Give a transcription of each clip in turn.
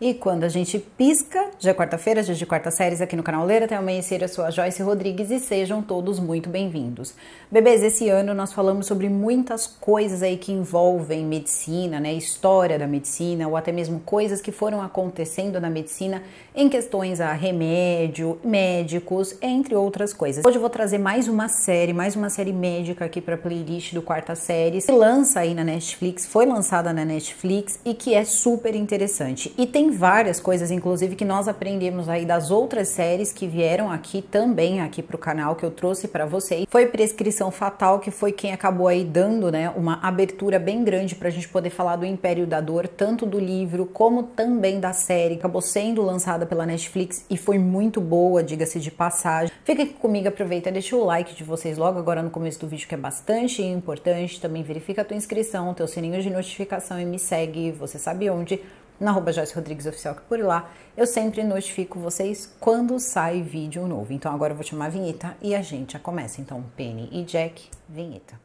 E quando a gente pisca, já é quarta-feira, dia é de quarta séries aqui no canal Leira, até amanhecer, eu sou a Joyce Rodrigues e sejam todos muito bem-vindos. Bebês, esse ano nós falamos sobre muitas coisas aí que envolvem medicina, né, história da medicina, ou até mesmo coisas que foram acontecendo na medicina em questões a remédio, médicos, entre outras coisas. Hoje eu vou trazer mais uma série, mais uma série médica aqui para playlist do quarta séries que lança aí na Netflix, foi lançada na Netflix e que é super interessante. E tem tem várias coisas, inclusive, que nós aprendemos aí das outras séries que vieram aqui também, aqui pro canal, que eu trouxe para vocês. Foi Prescrição Fatal, que foi quem acabou aí dando, né, uma abertura bem grande pra gente poder falar do Império da Dor, tanto do livro como também da série. Acabou sendo lançada pela Netflix e foi muito boa, diga-se de passagem. Fica aqui comigo, aproveita, deixa o like de vocês logo agora no começo do vídeo, que é bastante importante. Também verifica a tua inscrição, teu sininho de notificação e me segue, você sabe onde na arroba Rodrigues Oficial, que por lá eu sempre notifico vocês quando sai vídeo novo. Então agora eu vou chamar a vinheta e a gente já começa. Então, Penny e Jack, vinheta.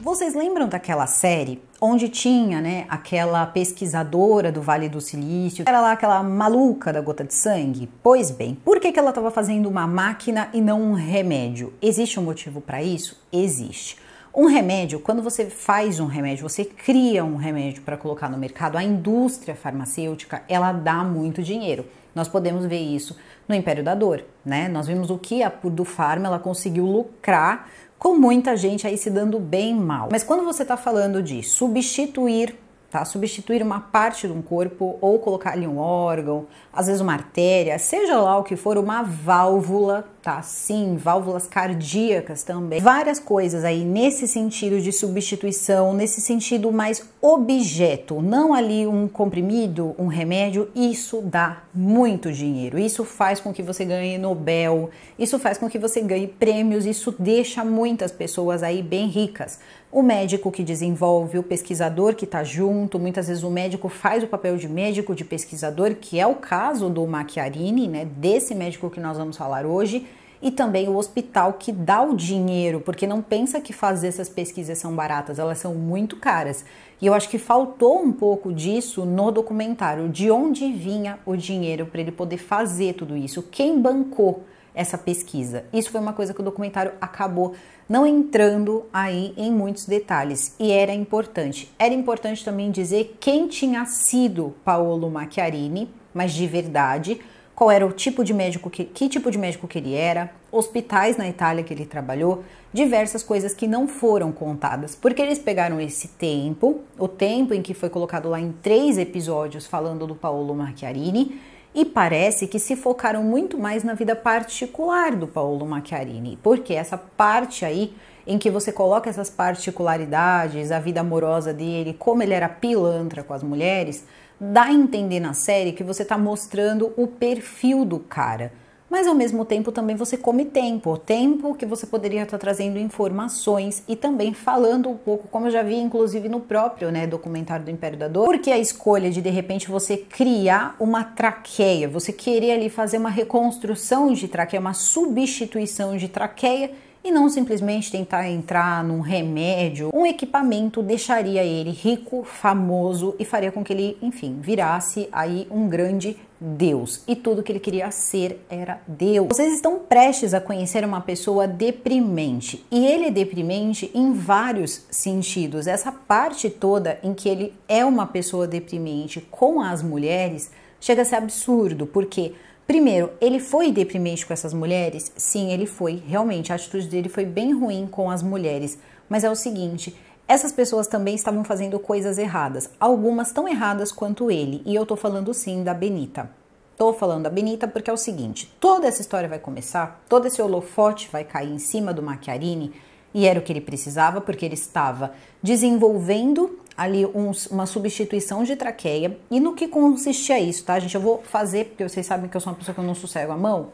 Vocês lembram daquela série onde tinha, né, aquela pesquisadora do Vale do Silício? Era lá aquela maluca da gota de sangue? Pois bem, por que, que ela estava fazendo uma máquina e não um remédio? Existe um motivo para isso? Existe. Um remédio, quando você faz um remédio, você cria um remédio para colocar no mercado, a indústria farmacêutica, ela dá muito dinheiro. Nós podemos ver isso no Império da Dor, né? Nós vimos o que a do Pharma ela conseguiu lucrar com muita gente aí se dando bem mal. Mas quando você está falando de substituir tá? Substituir uma parte de um corpo ou colocar ali um órgão, às vezes uma artéria, seja lá o que for, uma válvula, tá? Sim, válvulas cardíacas também. Várias coisas aí nesse sentido de substituição, nesse sentido mais objeto, não ali um comprimido, um remédio, isso dá muito dinheiro. Isso faz com que você ganhe Nobel, isso faz com que você ganhe prêmios, isso deixa muitas pessoas aí bem ricas o médico que desenvolve, o pesquisador que está junto, muitas vezes o médico faz o papel de médico, de pesquisador, que é o caso do Macchiarini, né, desse médico que nós vamos falar hoje, e também o hospital que dá o dinheiro, porque não pensa que fazer essas pesquisas são baratas, elas são muito caras. E eu acho que faltou um pouco disso no documentário, de onde vinha o dinheiro para ele poder fazer tudo isso, quem bancou essa pesquisa. Isso foi uma coisa que o documentário acabou não entrando aí em muitos detalhes e era importante. Era importante também dizer quem tinha sido Paolo Macchiarini, mas de verdade, qual era o tipo de médico que, que tipo de médico que ele era, hospitais na Itália que ele trabalhou, diversas coisas que não foram contadas, porque eles pegaram esse tempo, o tempo em que foi colocado lá em três episódios falando do Paolo Macchiarini e parece que se focaram muito mais na vida particular do Paulo Macchiarini, porque essa parte aí em que você coloca essas particularidades, a vida amorosa dele, como ele era pilantra com as mulheres, dá a entender na série que você está mostrando o perfil do cara mas ao mesmo tempo também você come tempo, tempo que você poderia estar tá trazendo informações e também falando um pouco, como eu já vi inclusive no próprio né, documentário do Império da Dor, porque a escolha de de repente você criar uma traqueia, você querer ali fazer uma reconstrução de traqueia, uma substituição de traqueia e não simplesmente tentar entrar num remédio. Um equipamento deixaria ele rico, famoso e faria com que ele, enfim, virasse aí um grande Deus e tudo que ele queria ser era Deus. Vocês estão prestes a conhecer uma pessoa deprimente e ele é deprimente em vários sentidos. Essa parte toda em que ele é uma pessoa deprimente com as mulheres chega a ser absurdo, porque Primeiro, ele foi deprimente com essas mulheres? Sim, ele foi. Realmente, a atitude dele foi bem ruim com as mulheres. Mas é o seguinte, essas pessoas também estavam fazendo coisas erradas, algumas tão erradas quanto ele. E eu tô falando sim da Benita. Tô falando da Benita porque é o seguinte: toda essa história vai começar, todo esse holofote vai cair em cima do Macchiarini, e era o que ele precisava, porque ele estava desenvolvendo ali um, uma substituição de traqueia. E no que consistia isso, tá, gente? Eu vou fazer, porque vocês sabem que eu sou uma pessoa que eu não sossego a mão.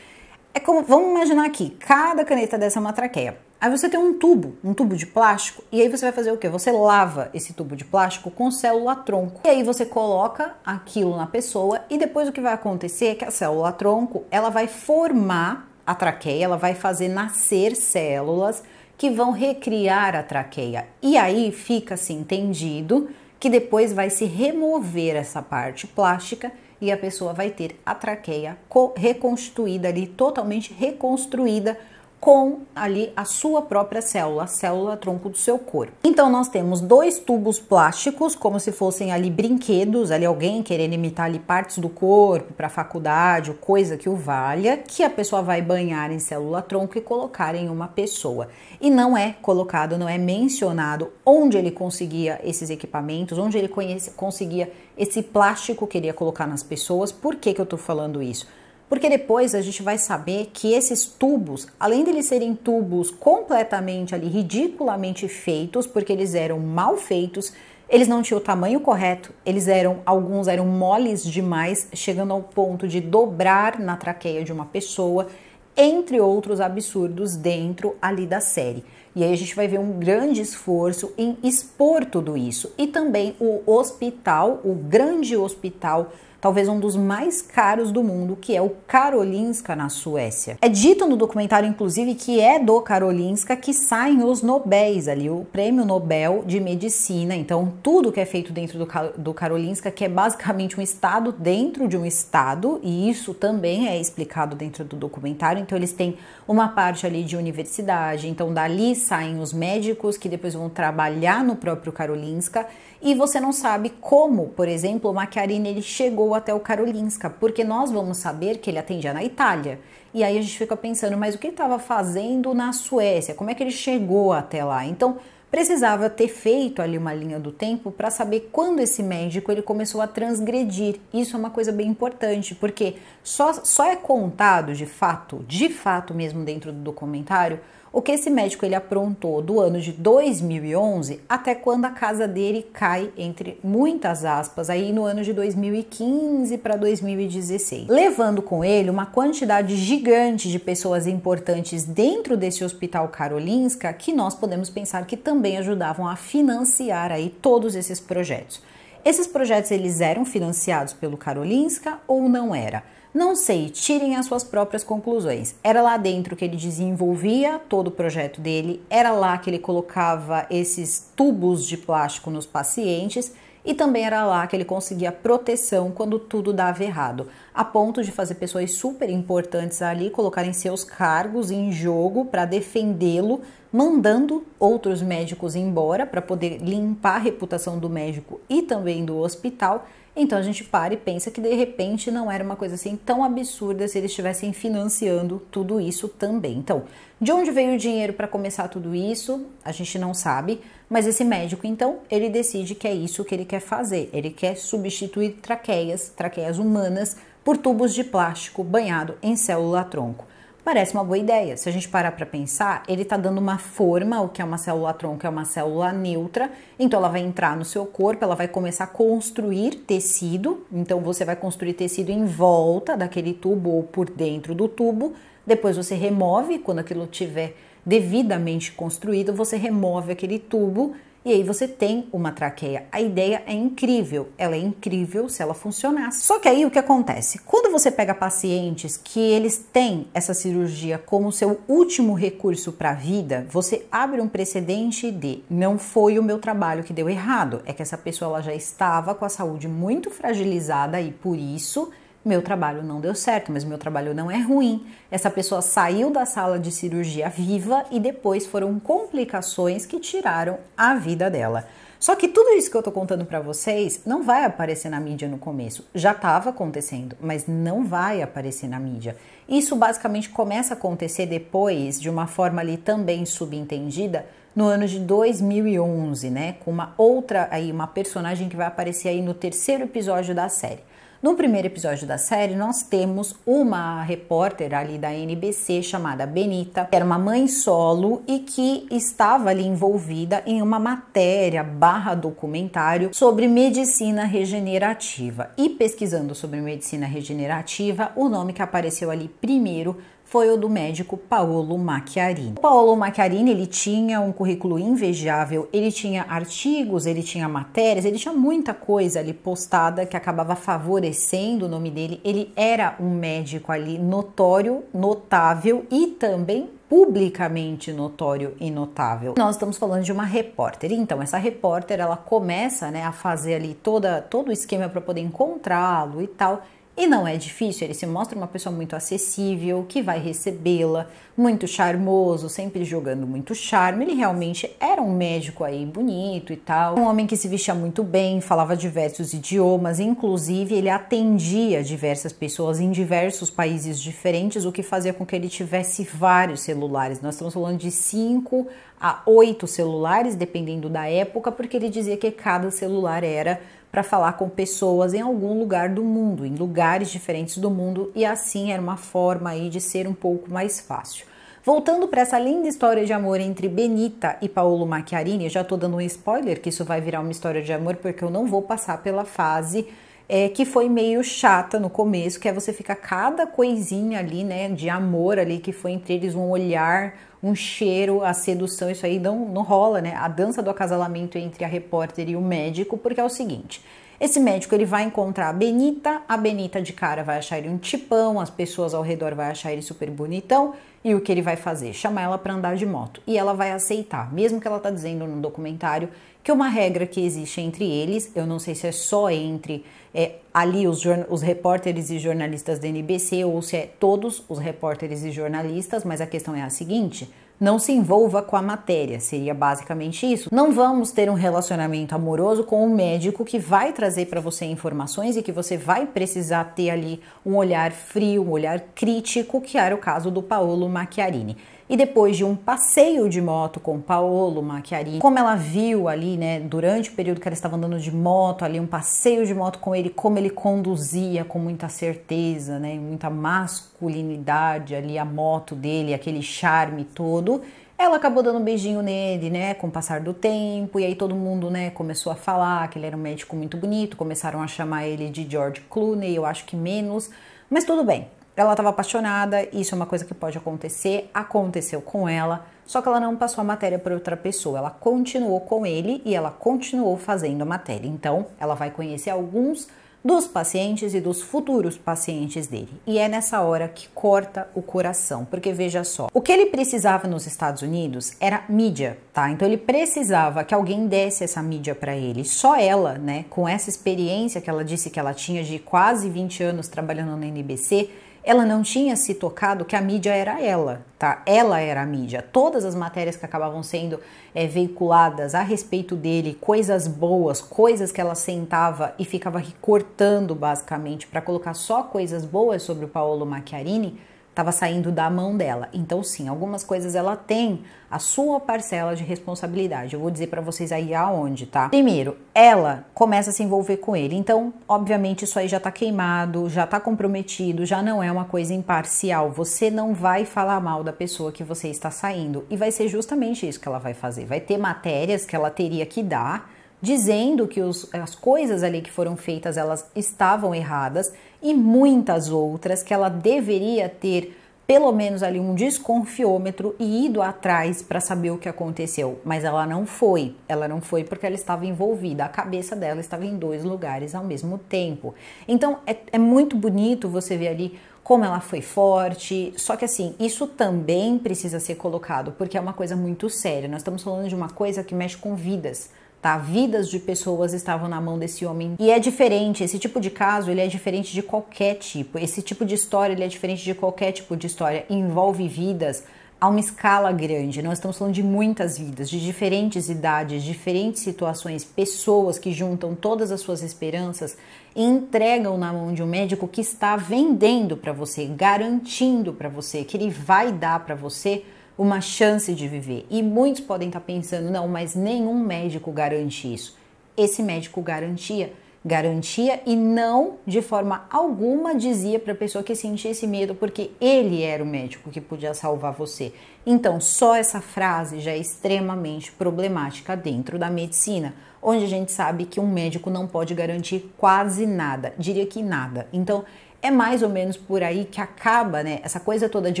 É como, vamos imaginar aqui, cada caneta dessa é uma traqueia. Aí você tem um tubo, um tubo de plástico, e aí você vai fazer o quê? Você lava esse tubo de plástico com célula tronco. E aí você coloca aquilo na pessoa e depois o que vai acontecer é que a célula tronco, ela vai formar a traqueia, ela vai fazer nascer células que vão recriar a traqueia. E aí fica-se entendido que depois vai se remover essa parte plástica e a pessoa vai ter a traqueia reconstruída ali, totalmente reconstruída com ali a sua própria célula, a célula tronco do seu corpo. Então nós temos dois tubos plásticos, como se fossem ali brinquedos, ali alguém querendo imitar ali partes do corpo para faculdade, coisa que o valha, que a pessoa vai banhar em célula tronco e colocar em uma pessoa. E não é colocado, não é mencionado onde ele conseguia esses equipamentos, onde ele conhecia, conseguia esse plástico que ele ia colocar nas pessoas. Por que que eu estou falando isso? Porque depois a gente vai saber que esses tubos, além de eles serem tubos completamente ali ridiculamente feitos, porque eles eram mal feitos, eles não tinham o tamanho correto, eles eram, alguns eram moles demais, chegando ao ponto de dobrar na traqueia de uma pessoa, entre outros absurdos dentro ali da série. E aí a gente vai ver um grande esforço em expor tudo isso e também o hospital, o grande hospital talvez um dos mais caros do mundo, que é o Karolinska na Suécia. É dito no documentário, inclusive, que é do Karolinska que saem os Nobéis ali, o Prêmio Nobel de Medicina. Então, tudo que é feito dentro do, do Karolinska, que é basicamente um estado dentro de um estado, e isso também é explicado dentro do documentário. Então, eles têm uma parte ali de universidade, então dali saem os médicos que depois vão trabalhar no próprio Karolinska e você não sabe como, por exemplo, o Macchiarini ele chegou até o Karolinska, porque nós vamos saber que ele atendia na Itália. E aí a gente fica pensando, mas o que ele estava fazendo na Suécia? Como é que ele chegou até lá? Então, precisava ter feito ali uma linha do tempo para saber quando esse médico ele começou a transgredir. Isso é uma coisa bem importante, porque só, só é contado de fato, de fato mesmo dentro do documentário, o que esse médico ele aprontou do ano de 2011 até quando a casa dele cai entre muitas aspas aí no ano de 2015 para 2016, levando com ele uma quantidade gigante de pessoas importantes dentro desse hospital Karolinska que nós podemos pensar que também ajudavam a financiar aí todos esses projetos. Esses projetos eles eram financiados pelo Karolinska ou não era? Não sei, tirem as suas próprias conclusões. Era lá dentro que ele desenvolvia todo o projeto dele, era lá que ele colocava esses tubos de plástico nos pacientes e também era lá que ele conseguia proteção quando tudo dava errado, a ponto de fazer pessoas super importantes ali colocarem seus cargos em jogo para defendê-lo, mandando outros médicos embora para poder limpar a reputação do médico e também do hospital então a gente para e pensa que de repente não era uma coisa assim tão absurda se eles estivessem financiando tudo isso também. Então, de onde veio o dinheiro para começar tudo isso? A gente não sabe, mas esse médico então, ele decide que é isso que ele quer fazer. Ele quer substituir traqueias, traqueias humanas, por tubos de plástico banhado em célula tronco. Parece uma boa ideia. Se a gente parar para pensar, ele está dando uma forma, o que é uma célula tronco é uma célula neutra, então ela vai entrar no seu corpo, ela vai começar a construir tecido, então você vai construir tecido em volta daquele tubo ou por dentro do tubo, depois você remove quando aquilo tiver devidamente construído, você remove aquele tubo e aí você tem uma traqueia. A ideia é incrível, ela é incrível se ela funcionasse. Só que aí o que acontece? Quando você pega pacientes que eles têm essa cirurgia como seu último recurso para a vida, você abre um precedente de não foi o meu trabalho que deu errado, é que essa pessoa já estava com a saúde muito fragilizada e por isso meu trabalho não deu certo, mas meu trabalho não é ruim. Essa pessoa saiu da sala de cirurgia viva e depois foram complicações que tiraram a vida dela. Só que tudo isso que eu tô contando para vocês não vai aparecer na mídia no começo. Já estava acontecendo, mas não vai aparecer na mídia. Isso basicamente começa a acontecer depois, de uma forma ali também subentendida, no ano de 2011, né, com uma outra aí, uma personagem que vai aparecer aí no terceiro episódio da série. No primeiro episódio da série, nós temos uma repórter ali da NBC chamada Benita, que era uma mãe solo e que estava ali envolvida em uma matéria barra documentário sobre medicina regenerativa. E pesquisando sobre medicina regenerativa, o nome que apareceu ali primeiro foi o do médico Paolo Macchiarini. O Paolo Macchiarini, ele tinha um currículo invejável, ele tinha artigos, ele tinha matérias, ele tinha muita coisa ali postada que acabava favorecendo o nome dele. Ele era um médico ali notório, notável e também publicamente notório e notável. Nós estamos falando de uma repórter. Então, essa repórter, ela começa, né, a fazer ali toda todo o esquema para poder encontrá-lo e tal. E não é difícil, ele se mostra uma pessoa muito acessível, que vai recebê-la, muito charmoso, sempre jogando muito charme. Ele realmente era um médico aí bonito e tal. Um homem que se vestia muito bem, falava diversos idiomas, inclusive ele atendia diversas pessoas em diversos países diferentes, o que fazia com que ele tivesse vários celulares. Nós estamos falando de cinco a oito celulares, dependendo da época, porque ele dizia que cada celular era para falar com pessoas em algum lugar do mundo, em lugares diferentes do mundo, e assim era uma forma aí de ser um pouco mais fácil. Voltando para essa linda história de amor entre Benita e Paolo Macchiarini, já estou dando um spoiler que isso vai virar uma história de amor porque eu não vou passar pela fase é, que foi meio chata no começo, que é você ficar cada coisinha ali, né, de amor ali, que foi entre eles um olhar, um cheiro, a sedução, isso aí não, não rola, né? A dança do acasalamento entre a repórter e o médico, porque é o seguinte. Esse médico ele vai encontrar a Benita, a Benita de cara vai achar ele um tipão, as pessoas ao redor vai achar ele super bonitão, e o que ele vai fazer? Chamar ela para andar de moto. E ela vai aceitar, mesmo que ela tá dizendo no documentário que uma regra que existe entre eles, eu não sei se é só entre é, ali os, os repórteres e jornalistas da NBC ou se é todos os repórteres e jornalistas, mas a questão é a seguinte: não se envolva com a matéria, seria basicamente isso. Não vamos ter um relacionamento amoroso com o um médico que vai trazer para você informações e que você vai precisar ter ali um olhar frio, um olhar crítico, que era o caso do Paolo Macchiarini. E depois de um passeio de moto com Paolo Macchiarini, como ela viu ali, né, durante o período que ela estava andando de moto, ali um passeio de moto com ele, como ele conduzia com muita certeza, né, muita masculinidade ali a moto dele, aquele charme todo, ela acabou dando um beijinho nele, né, com o passar do tempo, e aí todo mundo, né, começou a falar que ele era um médico muito bonito, começaram a chamar ele de George Clooney, eu acho que menos, mas tudo bem. Ela estava apaixonada, isso é uma coisa que pode acontecer, aconteceu com ela, só que ela não passou a matéria para outra pessoa, ela continuou com ele e ela continuou fazendo a matéria. Então, ela vai conhecer alguns dos pacientes e dos futuros pacientes dele. E é nessa hora que corta o coração, porque veja só, o que ele precisava nos Estados Unidos era mídia, tá? Então ele precisava que alguém desse essa mídia para ele. Só ela, né, com essa experiência que ela disse que ela tinha de quase 20 anos trabalhando na NBC, ela não tinha se tocado que a mídia era ela, tá? Ela era a mídia. Todas as matérias que acabavam sendo é, veiculadas a respeito dele, coisas boas, coisas que ela sentava e ficava recortando basicamente para colocar só coisas boas sobre o Paolo Macchiarini, estava saindo da mão dela. Então, sim, algumas coisas ela tem a sua parcela de responsabilidade. Eu vou dizer para vocês aí aonde, tá? Primeiro, ela começa a se envolver com ele. Então, obviamente, isso aí já tá queimado, já tá comprometido, já não é uma coisa imparcial. Você não vai falar mal da pessoa que você está saindo. E vai ser justamente isso que ela vai fazer. Vai ter matérias que ela teria que dar dizendo que os, as coisas ali que foram feitas elas estavam erradas e muitas outras que ela deveria ter pelo menos ali um desconfiômetro e ido atrás para saber o que aconteceu, mas ela não foi. Ela não foi porque ela estava envolvida, a cabeça dela estava em dois lugares ao mesmo tempo. Então é, é muito bonito você ver ali como ela foi forte. Só que assim, isso também precisa ser colocado, porque é uma coisa muito séria. Nós estamos falando de uma coisa que mexe com vidas tá? Vidas de pessoas estavam na mão desse homem. E é diferente, esse tipo de caso, ele é diferente de qualquer tipo. Esse tipo de história, ele é diferente de qualquer tipo de história. Envolve vidas a uma escala grande. Nós estamos falando de muitas vidas, de diferentes idades, diferentes situações, pessoas que juntam todas as suas esperanças e entregam na mão de um médico que está vendendo para você, garantindo para você que ele vai dar para você uma chance de viver. E muitos podem estar pensando, não, mas nenhum médico garante isso. Esse médico garantia, garantia e não de forma alguma dizia para a pessoa que sentia esse medo, porque ele era o médico que podia salvar você. Então, só essa frase já é extremamente problemática dentro da medicina, onde a gente sabe que um médico não pode garantir quase nada, diria que nada. Então, é mais ou menos por aí que acaba, né? Essa coisa toda de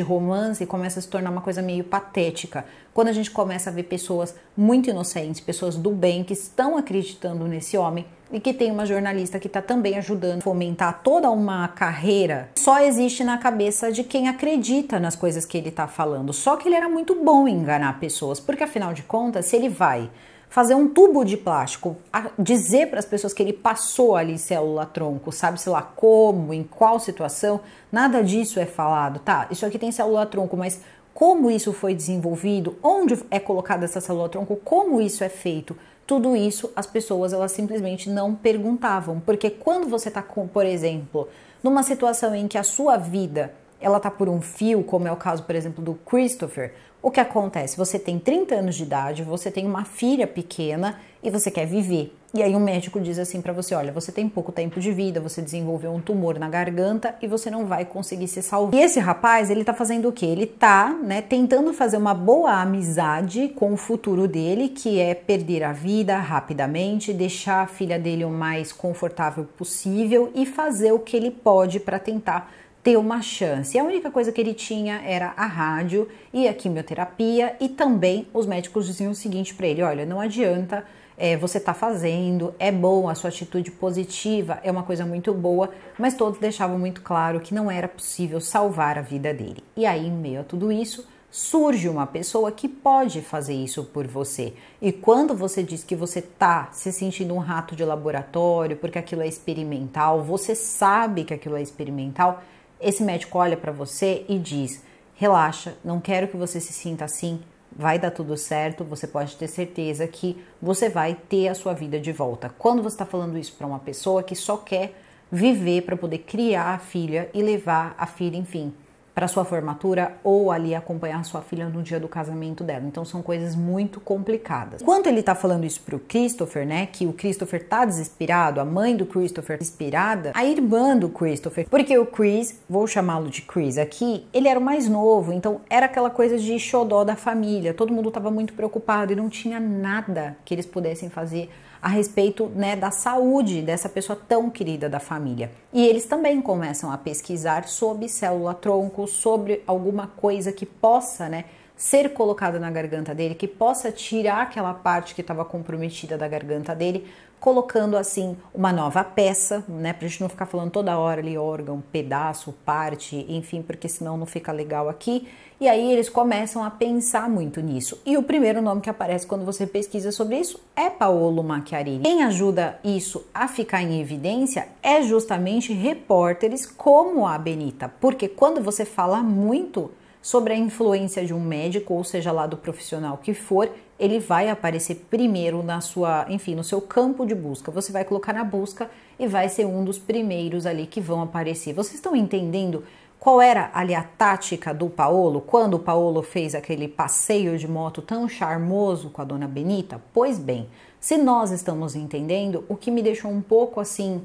romance começa a se tornar uma coisa meio patética. Quando a gente começa a ver pessoas muito inocentes, pessoas do bem que estão acreditando nesse homem e que tem uma jornalista que está também ajudando a fomentar toda uma carreira, só existe na cabeça de quem acredita nas coisas que ele está falando. Só que ele era muito bom em enganar pessoas, porque afinal de contas, se ele vai fazer um tubo de plástico, dizer para as pessoas que ele passou ali célula tronco, sabe-se lá como, em qual situação, nada disso é falado. Tá, isso aqui tem célula tronco, mas como isso foi desenvolvido, onde é colocada essa célula tronco, como isso é feito, tudo isso as pessoas elas simplesmente não perguntavam, porque quando você está, por exemplo, numa situação em que a sua vida ela tá por um fio, como é o caso, por exemplo, do Christopher, o que acontece? Você tem 30 anos de idade, você tem uma filha pequena e você quer viver. E aí o um médico diz assim para você, olha, você tem pouco tempo de vida, você desenvolveu um tumor na garganta e você não vai conseguir se salvar. E esse rapaz, ele tá fazendo o quê? Ele tá, né, tentando fazer uma boa amizade com o futuro dele, que é perder a vida rapidamente, deixar a filha dele o mais confortável possível e fazer o que ele pode para tentar ter uma chance. E a única coisa que ele tinha era a rádio e a quimioterapia, e também os médicos diziam o seguinte para ele: olha, não adianta. É, você está fazendo, é bom, a sua atitude positiva é uma coisa muito boa, mas todos deixavam muito claro que não era possível salvar a vida dele. E aí, em meio a tudo isso, surge uma pessoa que pode fazer isso por você. E quando você diz que você está se sentindo um rato de laboratório, porque aquilo é experimental, você sabe que aquilo é experimental, esse médico olha para você e diz: relaxa, não quero que você se sinta assim, vai dar tudo certo, você pode ter certeza que você vai ter a sua vida de volta. Quando você está falando isso para uma pessoa que só quer viver para poder criar a filha e levar a filha, enfim, para sua formatura ou ali acompanhar sua filha no dia do casamento dela. Então são coisas muito complicadas. Enquanto ele tá falando isso pro Christopher, né, que o Christopher tá desesperado, a mãe do Christopher desesperada, a irmã do Christopher, porque o Chris, vou chamá-lo de Chris aqui, ele era o mais novo, então era aquela coisa de xodó da família. Todo mundo tava muito preocupado e não tinha nada que eles pudessem fazer a respeito né, da saúde dessa pessoa tão querida da família. E eles também começam a pesquisar sobre célula-tronco, sobre alguma coisa que possa, né? ser colocada na garganta dele, que possa tirar aquela parte que estava comprometida da garganta dele, colocando assim uma nova peça, né, pra gente não ficar falando toda hora ali órgão, pedaço, parte, enfim, porque senão não fica legal aqui. E aí eles começam a pensar muito nisso. E o primeiro nome que aparece quando você pesquisa sobre isso é Paolo Macchiarini. Quem ajuda isso a ficar em evidência é justamente repórteres como a Benita, porque quando você fala muito, sobre a influência de um médico, ou seja lá do profissional que for, ele vai aparecer primeiro na sua, enfim, no seu campo de busca. Você vai colocar na busca e vai ser um dos primeiros ali que vão aparecer. Vocês estão entendendo qual era ali a tática do Paolo quando o Paolo fez aquele passeio de moto tão charmoso com a dona Benita? Pois bem, se nós estamos entendendo, o que me deixou um pouco assim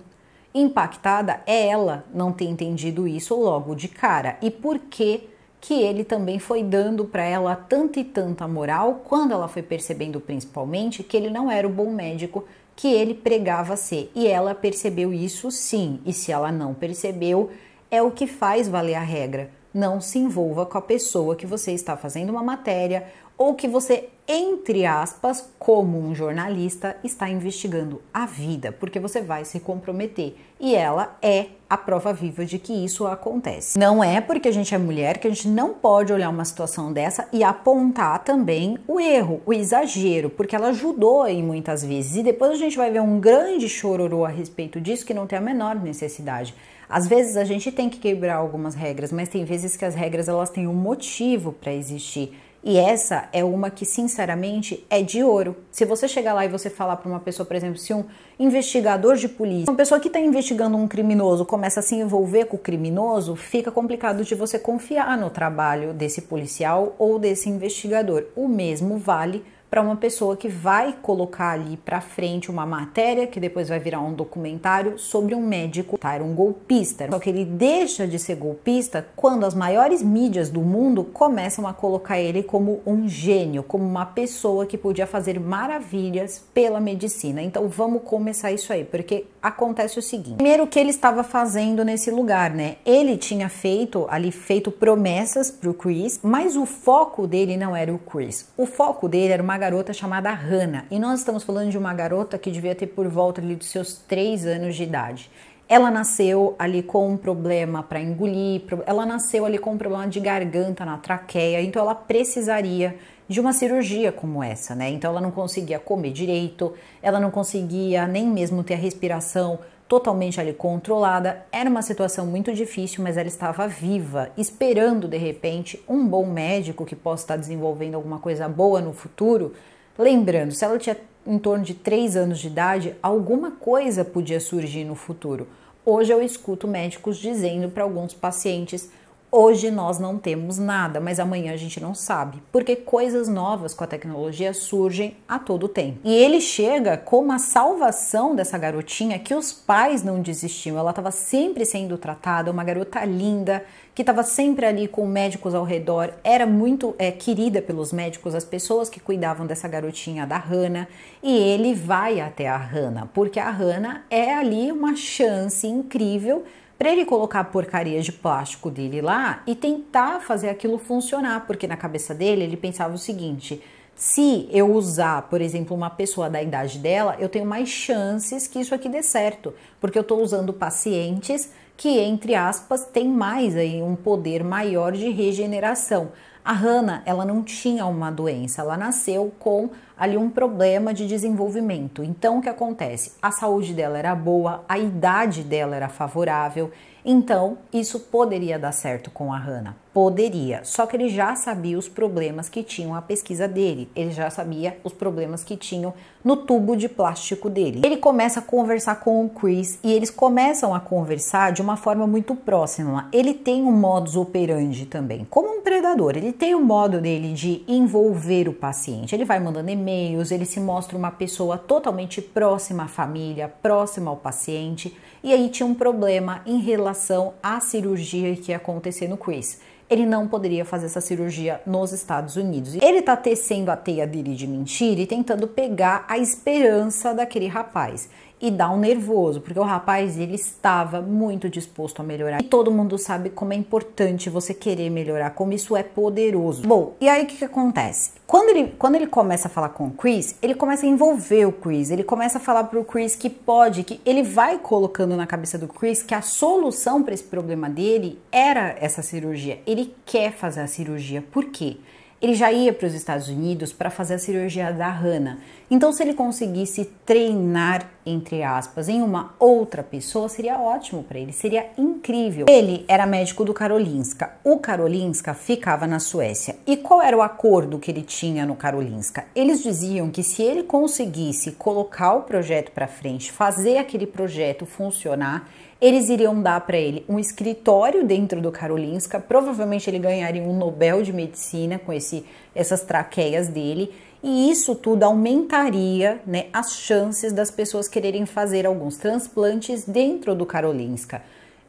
impactada é ela não ter entendido isso logo de cara. E por que que ele também foi dando para ela tanta e tanta moral quando ela foi percebendo, principalmente, que ele não era o bom médico que ele pregava ser. E ela percebeu isso sim, e se ela não percebeu, é o que faz valer a regra. Não se envolva com a pessoa que você está fazendo uma matéria ou que você, entre aspas, como um jornalista, está investigando a vida, porque você vai se comprometer. E ela é a prova viva de que isso acontece. Não é porque a gente é mulher que a gente não pode olhar uma situação dessa e apontar também o erro, o exagero, porque ela ajudou em muitas vezes. E depois a gente vai ver um grande chororô a respeito disso que não tem a menor necessidade. Às vezes a gente tem que quebrar algumas regras, mas tem vezes que as regras elas têm um motivo para existir e essa é uma que, sinceramente, é de ouro. Se você chegar lá e você falar para uma pessoa, por exemplo, se um investigador de polícia, uma pessoa que está investigando um criminoso, começa a se envolver com o criminoso, fica complicado de você confiar no trabalho desse policial ou desse investigador. O mesmo vale para uma pessoa que vai colocar ali para frente uma matéria que depois vai virar um documentário sobre um médico, tá? Era um golpista. Só que ele deixa de ser golpista quando as maiores mídias do mundo começam a colocar ele como um gênio, como uma pessoa que podia fazer maravilhas pela medicina. Então vamos começar isso aí, porque acontece o seguinte: primeiro o que ele estava fazendo nesse lugar, né? Ele tinha feito ali feito promessas pro Chris, mas o foco dele não era o Chris. O foco dele era uma garota chamada Hannah. E nós estamos falando de uma garota que devia ter por volta ali dos seus 3 anos de idade. Ela nasceu ali com um problema para engolir, ela nasceu ali com um problema de garganta na traqueia, então ela precisaria de uma cirurgia como essa, né? Então ela não conseguia comer direito, ela não conseguia nem mesmo ter a respiração totalmente ali controlada. Era uma situação muito difícil, mas ela estava viva, esperando de repente um bom médico que possa estar desenvolvendo alguma coisa boa no futuro. Lembrando, se ela tinha em torno de 3 anos de idade, alguma coisa podia surgir no futuro. Hoje eu escuto médicos dizendo para alguns pacientes Hoje nós não temos nada, mas amanhã a gente não sabe, porque coisas novas com a tecnologia surgem a todo tempo. E ele chega como a salvação dessa garotinha que os pais não desistiam, ela estava sempre sendo tratada, uma garota linda que estava sempre ali com médicos ao redor, era muito é, querida pelos médicos, as pessoas que cuidavam dessa garotinha da Hannah, e ele vai até a Hannah, porque a Hannah é ali uma chance incrível para ele colocar a porcaria de plástico dele lá e tentar fazer aquilo funcionar, porque na cabeça dele ele pensava o seguinte: se eu usar, por exemplo, uma pessoa da idade dela, eu tenho mais chances que isso aqui dê certo, porque eu estou usando pacientes que, entre aspas, têm mais aí um poder maior de regeneração. A Hannah, ela não tinha uma doença, ela nasceu com ali um problema de desenvolvimento. Então o que acontece? A saúde dela era boa, a idade dela era favorável, então, isso poderia dar certo com a Hannah. Poderia, só que ele já sabia os problemas que tinham a pesquisa dele, ele já sabia os problemas que tinham no tubo de plástico dele. Ele começa a conversar com o Chris e eles começam a conversar de uma forma muito próxima. Ele tem um modus operandi também, como um predador, ele tem o um modo dele de envolver o paciente. Ele vai mandando e-mails, ele se mostra uma pessoa totalmente próxima à família, próxima ao paciente e aí tinha um problema em relação à cirurgia que ia acontecer no Chris ele não poderia fazer essa cirurgia nos Estados Unidos. Ele tá tecendo a teia dele de mentira e tentando pegar a esperança daquele rapaz e dá um nervoso, porque o rapaz ele estava muito disposto a melhorar. E todo mundo sabe como é importante você querer melhorar, como isso é poderoso. Bom, e aí o que, que acontece? Quando ele, quando ele começa a falar com o Chris, ele começa a envolver o Chris, ele começa a falar pro Chris que pode, que ele vai colocando na cabeça do Chris que a solução para esse problema dele era essa cirurgia. Ele quer fazer a cirurgia. Por quê? ele já ia para os Estados Unidos para fazer a cirurgia da Hannah. Então, se ele conseguisse treinar, entre aspas, em uma outra pessoa, seria ótimo para ele, seria incrível. Ele era médico do Karolinska. O Karolinska ficava na Suécia. E qual era o acordo que ele tinha no Karolinska? Eles diziam que se ele conseguisse colocar o projeto para frente, fazer aquele projeto funcionar, eles iriam dar para ele um escritório dentro do Karolinska, provavelmente ele ganharia um Nobel de Medicina com esse, essas traqueias dele, e isso tudo aumentaria né, as chances das pessoas quererem fazer alguns transplantes dentro do Karolinska.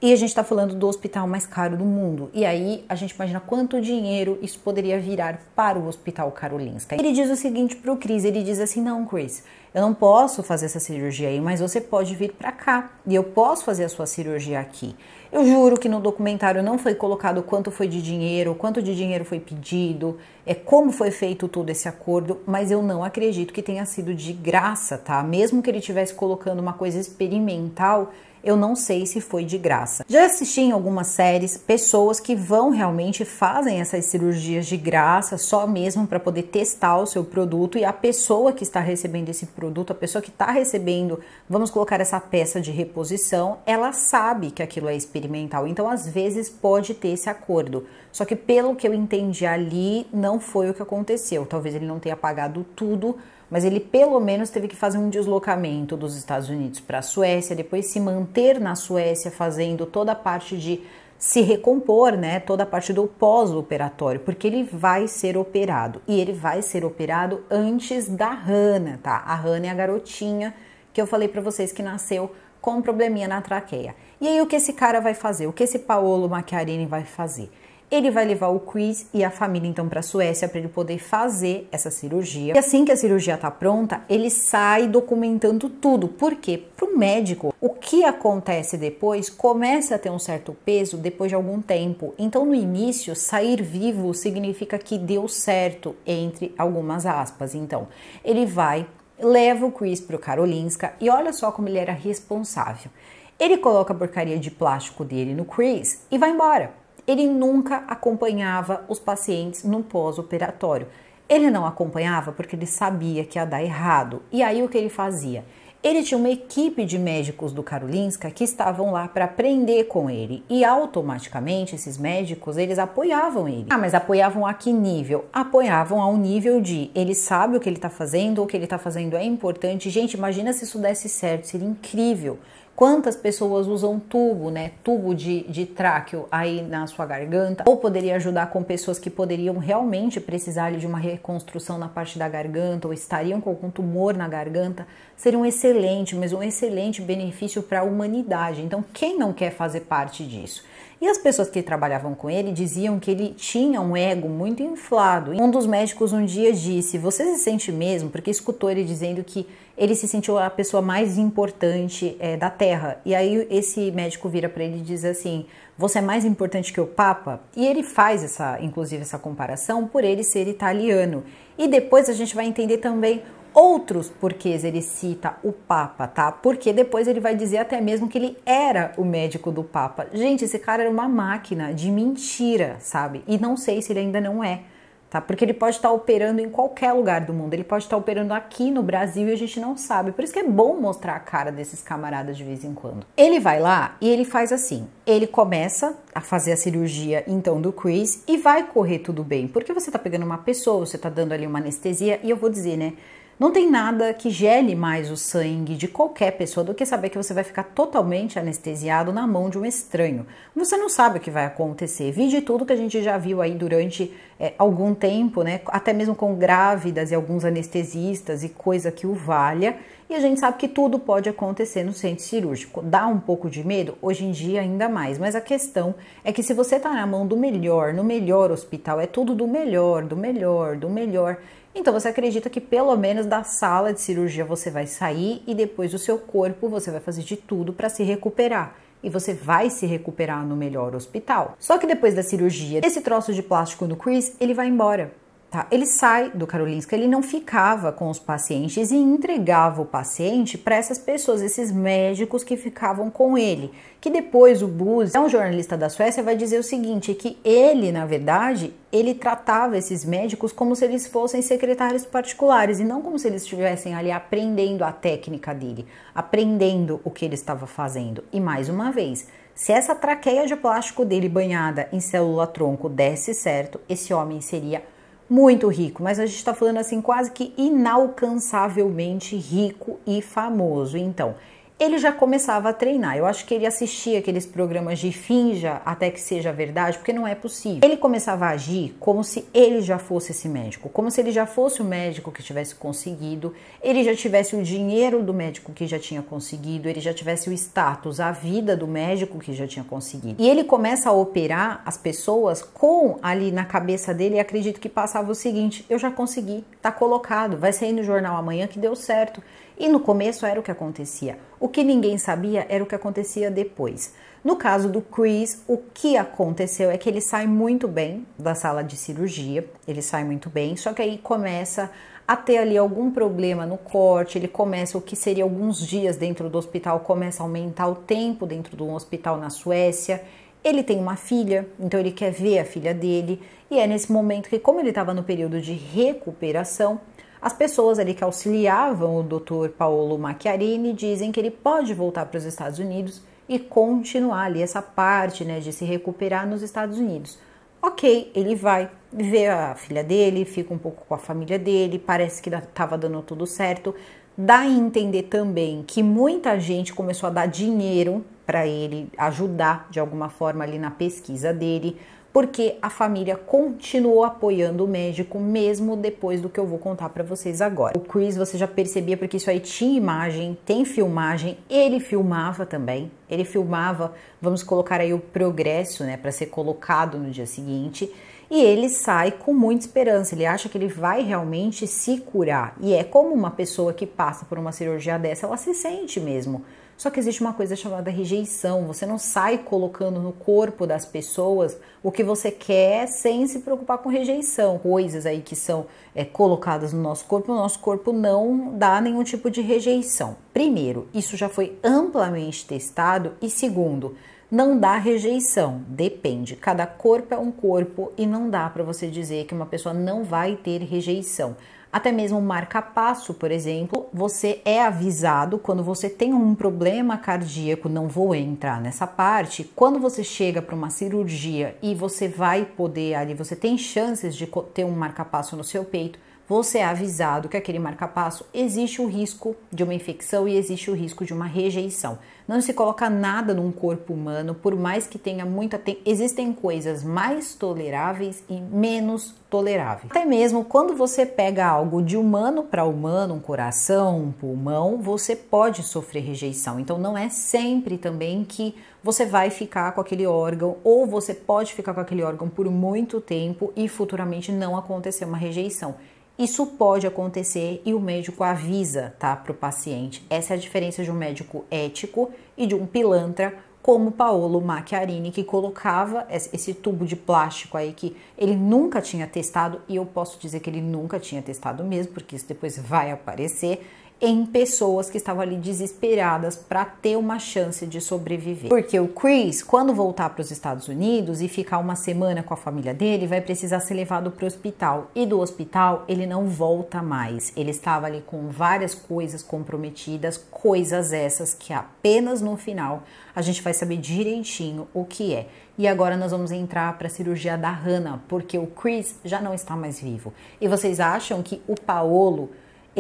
E a gente está falando do hospital mais caro do mundo. E aí a gente imagina quanto dinheiro isso poderia virar para o Hospital Karolinska. Ele diz o seguinte para o Chris: ele diz assim, não, Chris, eu não posso fazer essa cirurgia aí, mas você pode vir para cá e eu posso fazer a sua cirurgia aqui. Eu juro que no documentário não foi colocado quanto foi de dinheiro, quanto de dinheiro foi pedido, é como foi feito todo esse acordo, mas eu não acredito que tenha sido de graça, tá? Mesmo que ele tivesse colocando uma coisa experimental eu não sei se foi de graça. Já assisti em algumas séries pessoas que vão realmente fazem essas cirurgias de graça só mesmo para poder testar o seu produto e a pessoa que está recebendo esse produto, a pessoa que está recebendo, vamos colocar essa peça de reposição, ela sabe que aquilo é experimental. Então, às vezes pode ter esse acordo. Só que pelo que eu entendi ali, não foi o que aconteceu. Talvez ele não tenha pagado tudo mas ele pelo menos teve que fazer um deslocamento dos Estados Unidos para a Suécia, depois se manter na Suécia fazendo toda a parte de se recompor, né, toda a parte do pós-operatório, porque ele vai ser operado e ele vai ser operado antes da Hannah, tá? A Hannah é a garotinha que eu falei para vocês que nasceu com um probleminha na traqueia. E aí o que esse cara vai fazer? O que esse Paolo Macchiarini vai fazer? Ele vai levar o Chris e a família então para a Suécia para ele poder fazer essa cirurgia. E assim que a cirurgia está pronta, ele sai documentando tudo. Por quê? Para o médico, o que acontece depois começa a ter um certo peso depois de algum tempo. Então, no início, sair vivo significa que deu certo, entre algumas aspas. Então, ele vai, leva o Chris para o Karolinska e olha só como ele era responsável. Ele coloca a porcaria de plástico dele no Chris e vai embora ele nunca acompanhava os pacientes no pós-operatório. Ele não acompanhava porque ele sabia que ia dar errado. E aí o que ele fazia? Ele tinha uma equipe de médicos do Karolinska que estavam lá para aprender com ele e automaticamente esses médicos eles apoiavam ele. Ah, mas apoiavam a que nível? Apoiavam ao nível de ele sabe o que ele está fazendo, o que ele está fazendo é importante. Gente, imagina se isso desse certo, seria incrível. Quantas pessoas usam tubo, né? Tubo de, de tráqueo aí na sua garganta? Ou poderia ajudar com pessoas que poderiam realmente precisar de uma reconstrução na parte da garganta ou estariam com algum tumor na garganta? Seria um excelente, mas um excelente benefício para a humanidade. Então, quem não quer fazer parte disso? E as pessoas que trabalhavam com ele diziam que ele tinha um ego muito inflado. Um dos médicos um dia disse: Você se sente mesmo? Porque escutou ele dizendo que ele se sentiu a pessoa mais importante é, da Terra. E aí esse médico vira para ele e diz assim: Você é mais importante que o Papa? E ele faz essa, inclusive, essa comparação por ele ser italiano. E depois a gente vai entender também outros porquês ele cita o Papa, tá? Porque depois ele vai dizer até mesmo que ele era o médico do Papa. Gente, esse cara era uma máquina de mentira, sabe? E não sei se ele ainda não é. Tá? Porque ele pode estar operando em qualquer lugar do mundo, ele pode estar operando aqui no Brasil e a gente não sabe. Por isso que é bom mostrar a cara desses camaradas de vez em quando. Ele vai lá e ele faz assim: ele começa a fazer a cirurgia então do Chris e vai correr tudo bem, porque você está pegando uma pessoa, você está dando ali uma anestesia, e eu vou dizer, né? Não tem nada que gele mais o sangue de qualquer pessoa do que saber que você vai ficar totalmente anestesiado na mão de um estranho. Você não sabe o que vai acontecer. Vide tudo que a gente já viu aí durante é, algum tempo, né? Até mesmo com grávidas e alguns anestesistas e coisa que o valha. E a gente sabe que tudo pode acontecer no centro cirúrgico. Dá um pouco de medo? Hoje em dia ainda mais. Mas a questão é que se você está na mão do melhor, no melhor hospital, é tudo do melhor, do melhor, do melhor. Então você acredita que pelo menos da sala de cirurgia você vai sair e depois o seu corpo você vai fazer de tudo para se recuperar e você vai se recuperar no melhor hospital. Só que depois da cirurgia, esse troço de plástico no Chris, ele vai embora. Tá? Ele sai do Karolinska, ele não ficava com os pacientes e entregava o paciente para essas pessoas, esses médicos que ficavam com ele. Que depois o Bus, é um jornalista da Suécia, vai dizer o seguinte: que ele, na verdade, ele tratava esses médicos como se eles fossem secretários particulares e não como se eles estivessem ali aprendendo a técnica dele, aprendendo o que ele estava fazendo. E mais uma vez, se essa traqueia de plástico dele banhada em célula tronco desse certo, esse homem seria muito rico, mas a gente está falando assim quase que inalcançavelmente rico e famoso. Então, ele já começava a treinar. Eu acho que ele assistia aqueles programas de finja até que seja verdade, porque não é possível. Ele começava a agir como se ele já fosse esse médico, como se ele já fosse o médico que tivesse conseguido, ele já tivesse o dinheiro do médico que já tinha conseguido, ele já tivesse o status, a vida do médico que já tinha conseguido. E ele começa a operar as pessoas com ali na cabeça dele, acredito que passava o seguinte: eu já consegui, tá colocado, vai sair no jornal amanhã que deu certo. E no começo era o que acontecia. O que ninguém sabia era o que acontecia depois. No caso do Chris, o que aconteceu é que ele sai muito bem da sala de cirurgia, ele sai muito bem, só que aí começa a ter ali algum problema no corte, ele começa o que seria alguns dias dentro do hospital, começa a aumentar o tempo dentro do hospital na Suécia. Ele tem uma filha, então ele quer ver a filha dele, e é nesse momento que, como ele estava no período de recuperação, as pessoas ali que auxiliavam o Dr. Paolo Macchiarini dizem que ele pode voltar para os Estados Unidos e continuar ali essa parte né, de se recuperar nos Estados Unidos. Ok, ele vai ver a filha dele, fica um pouco com a família dele, parece que estava dando tudo certo. Dá a entender também que muita gente começou a dar dinheiro para ele ajudar de alguma forma ali na pesquisa dele porque a família continuou apoiando o médico mesmo depois do que eu vou contar para vocês agora. O Chris, você já percebia porque isso aí tinha imagem, tem filmagem, ele filmava também. Ele filmava, vamos colocar aí o progresso, né, para ser colocado no dia seguinte. E ele sai com muita esperança, ele acha que ele vai realmente se curar. E é como uma pessoa que passa por uma cirurgia dessa, ela se sente mesmo só que existe uma coisa chamada rejeição. Você não sai colocando no corpo das pessoas o que você quer sem se preocupar com rejeição. Coisas aí que são é, colocadas no nosso corpo, o nosso corpo não dá nenhum tipo de rejeição. Primeiro, isso já foi amplamente testado. E segundo, não dá rejeição, depende. Cada corpo é um corpo e não dá para você dizer que uma pessoa não vai ter rejeição. Até mesmo marca-passo, por exemplo, você é avisado quando você tem um problema cardíaco, não vou entrar nessa parte. Quando você chega para uma cirurgia e você vai poder ali, você tem chances de ter um marca-passo no seu peito, você é avisado que aquele marca-passo existe o risco de uma infecção e existe o risco de uma rejeição. Não se coloca nada num corpo humano, por mais que tenha muita. Tem, existem coisas mais toleráveis e menos toleráveis. Até mesmo quando você pega algo de humano para humano, um coração, um pulmão, você pode sofrer rejeição. Então não é sempre também que você vai ficar com aquele órgão ou você pode ficar com aquele órgão por muito tempo e futuramente não acontecer uma rejeição. Isso pode acontecer e o médico avisa, tá, para o paciente. Essa é a diferença de um médico ético e de um pilantra como Paolo Macchiarini, que colocava esse tubo de plástico aí que ele nunca tinha testado, e eu posso dizer que ele nunca tinha testado mesmo, porque isso depois vai aparecer, em pessoas que estavam ali desesperadas para ter uma chance de sobreviver. Porque o Chris, quando voltar para os Estados Unidos e ficar uma semana com a família dele, vai precisar ser levado para o hospital e do hospital ele não volta mais. Ele estava ali com várias coisas comprometidas, coisas essas que apenas no final a gente vai saber direitinho o que é. E agora nós vamos entrar para a cirurgia da Hannah, porque o Chris já não está mais vivo. E vocês acham que o Paolo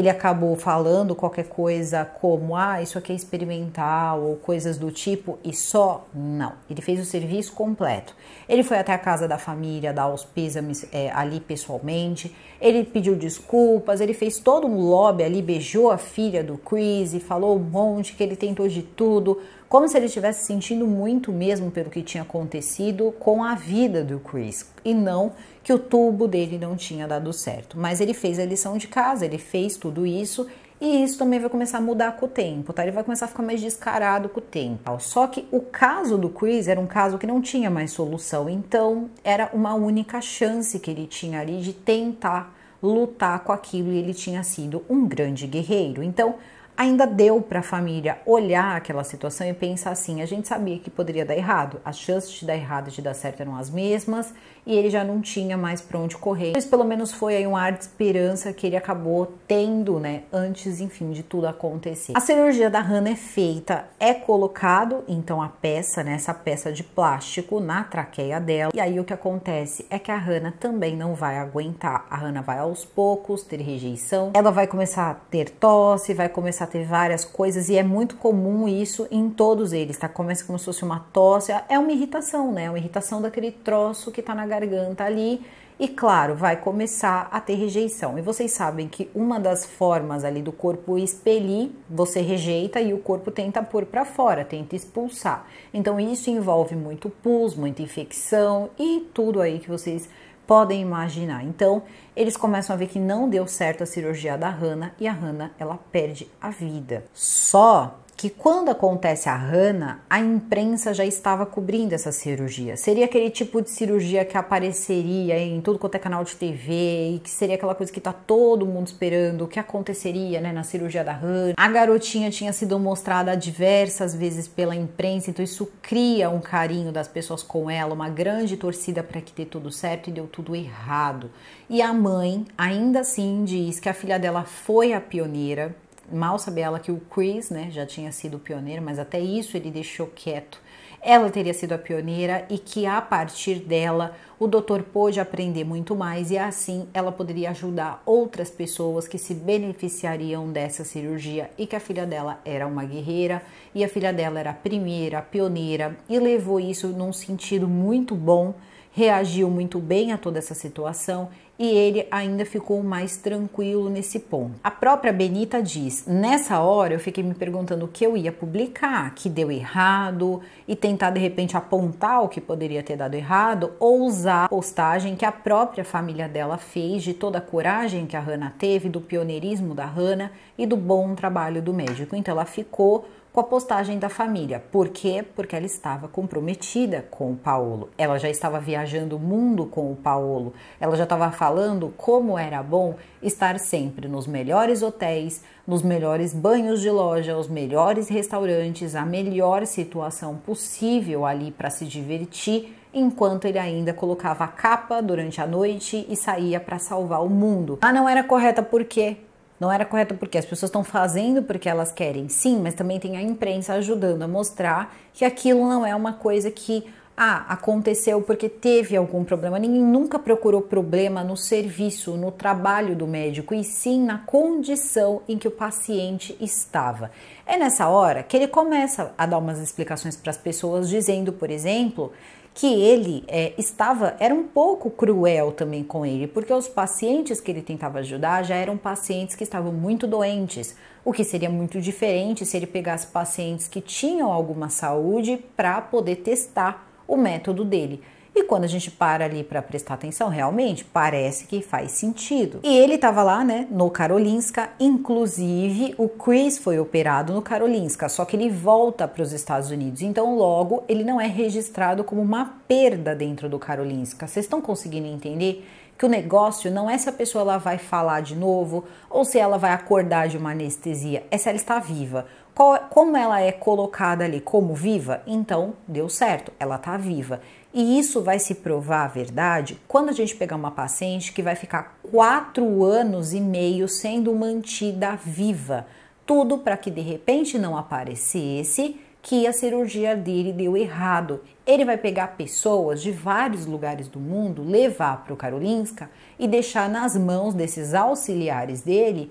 ele acabou falando qualquer coisa como ah, isso aqui é experimental ou coisas do tipo e só não. Ele fez o serviço completo. Ele foi até a casa da família dar os pêsames é, ali pessoalmente, ele pediu desculpas, ele fez todo um lobby ali, beijou a filha do Chris e falou um monte que ele tentou de tudo, como se ele estivesse sentindo muito mesmo pelo que tinha acontecido com a vida do Chris e não que o tubo dele não tinha dado certo. Mas ele fez a lição de casa, ele fez tudo isso e isso também vai começar a mudar com o tempo, tá? Ele vai começar a ficar mais descarado com o tempo. Só que o caso do Chris era um caso que não tinha mais solução, então era uma única chance que ele tinha ali de tentar lutar com aquilo e ele tinha sido um grande guerreiro. Então, ainda deu para a família olhar aquela situação e pensar assim: a gente sabia que poderia dar errado, as chances de dar errado e de dar certo eram as mesmas, e ele já não tinha mais para onde correr. Mas pelo menos foi aí um ar de esperança que ele acabou tendo, né, antes, enfim, de tudo acontecer. A cirurgia da Hannah é feita, é colocado então a peça, né, essa peça de plástico na traqueia dela. E aí o que acontece é que a Hannah também não vai aguentar. A Hannah vai aos poucos ter rejeição. Ela vai começar a ter tosse, vai começar a ter várias coisas e é muito comum isso em todos eles, tá? Começa como se fosse uma tosse, é uma irritação, né? É uma irritação daquele troço que tá na garganta ali e claro, vai começar a ter rejeição. E vocês sabem que uma das formas ali do corpo expelir, você rejeita e o corpo tenta pôr para fora, tenta expulsar. Então isso envolve muito pus, muita infecção e tudo aí que vocês podem imaginar. Então, eles começam a ver que não deu certo a cirurgia da Hannah e a Hannah ela perde a vida. Só que quando acontece a Hanna, a imprensa já estava cobrindo essa cirurgia. Seria aquele tipo de cirurgia que apareceria em tudo quanto é canal de TV e que seria aquela coisa que tá todo mundo esperando, o que aconteceria, né, na cirurgia da Hanna. A garotinha tinha sido mostrada diversas vezes pela imprensa, então isso cria um carinho das pessoas com ela, uma grande torcida para que dê tudo certo e deu tudo errado. E a mãe, ainda assim, diz que a filha dela foi a pioneira mal sabia ela que o Chris, né, já tinha sido pioneiro, mas até isso ele deixou quieto. Ela teria sido a pioneira e que a partir dela o doutor pôde aprender muito mais e assim ela poderia ajudar outras pessoas que se beneficiariam dessa cirurgia e que a filha dela era uma guerreira e a filha dela era a primeira, a pioneira e levou isso num sentido muito bom reagiu muito bem a toda essa situação e ele ainda ficou mais tranquilo nesse ponto. A própria Benita diz: nessa hora eu fiquei me perguntando o que eu ia publicar, que deu errado e tentar de repente apontar o que poderia ter dado errado ou usar a postagem que a própria família dela fez de toda a coragem que a Hannah teve, do pioneirismo da Hannah e do bom trabalho do médico. Então ela ficou com a postagem da família. Por quê? Porque ela estava comprometida com o Paulo. Ela já estava viajando o mundo com o Paulo. Ela já estava falando como era bom estar sempre nos melhores hotéis, nos melhores banhos de loja, os melhores restaurantes, a melhor situação possível ali para se divertir, enquanto ele ainda colocava a capa durante a noite e saía para salvar o mundo. Ah, não era correta por quê? Não era correto porque as pessoas estão fazendo porque elas querem, sim, mas também tem a imprensa ajudando a mostrar que aquilo não é uma coisa que ah, aconteceu porque teve algum problema. Ninguém nunca procurou problema no serviço, no trabalho do médico, e sim na condição em que o paciente estava. É nessa hora que ele começa a dar umas explicações para as pessoas, dizendo, por exemplo, que ele é, estava, era um pouco cruel também com ele, porque os pacientes que ele tentava ajudar já eram pacientes que estavam muito doentes, o que seria muito diferente se ele pegasse pacientes que tinham alguma saúde para poder testar o método dele. E quando a gente para ali para prestar atenção, realmente parece que faz sentido. E ele estava lá, né, no Karolinska, inclusive o Chris foi operado no Karolinska, só que ele volta para os Estados Unidos, então logo ele não é registrado como uma perda dentro do Karolinska. Vocês estão conseguindo entender? que o negócio não é se a pessoa ela vai falar de novo ou se ela vai acordar de uma anestesia, é se ela está viva. Qual, é, como ela é colocada ali como viva, então deu certo, ela está viva. E isso vai se provar a verdade quando a gente pegar uma paciente que vai ficar quatro anos e meio sendo mantida viva, tudo para que de repente não aparecesse que a cirurgia dele deu errado. Ele vai pegar pessoas de vários lugares do mundo, levar para o Karolinska e deixar nas mãos desses auxiliares dele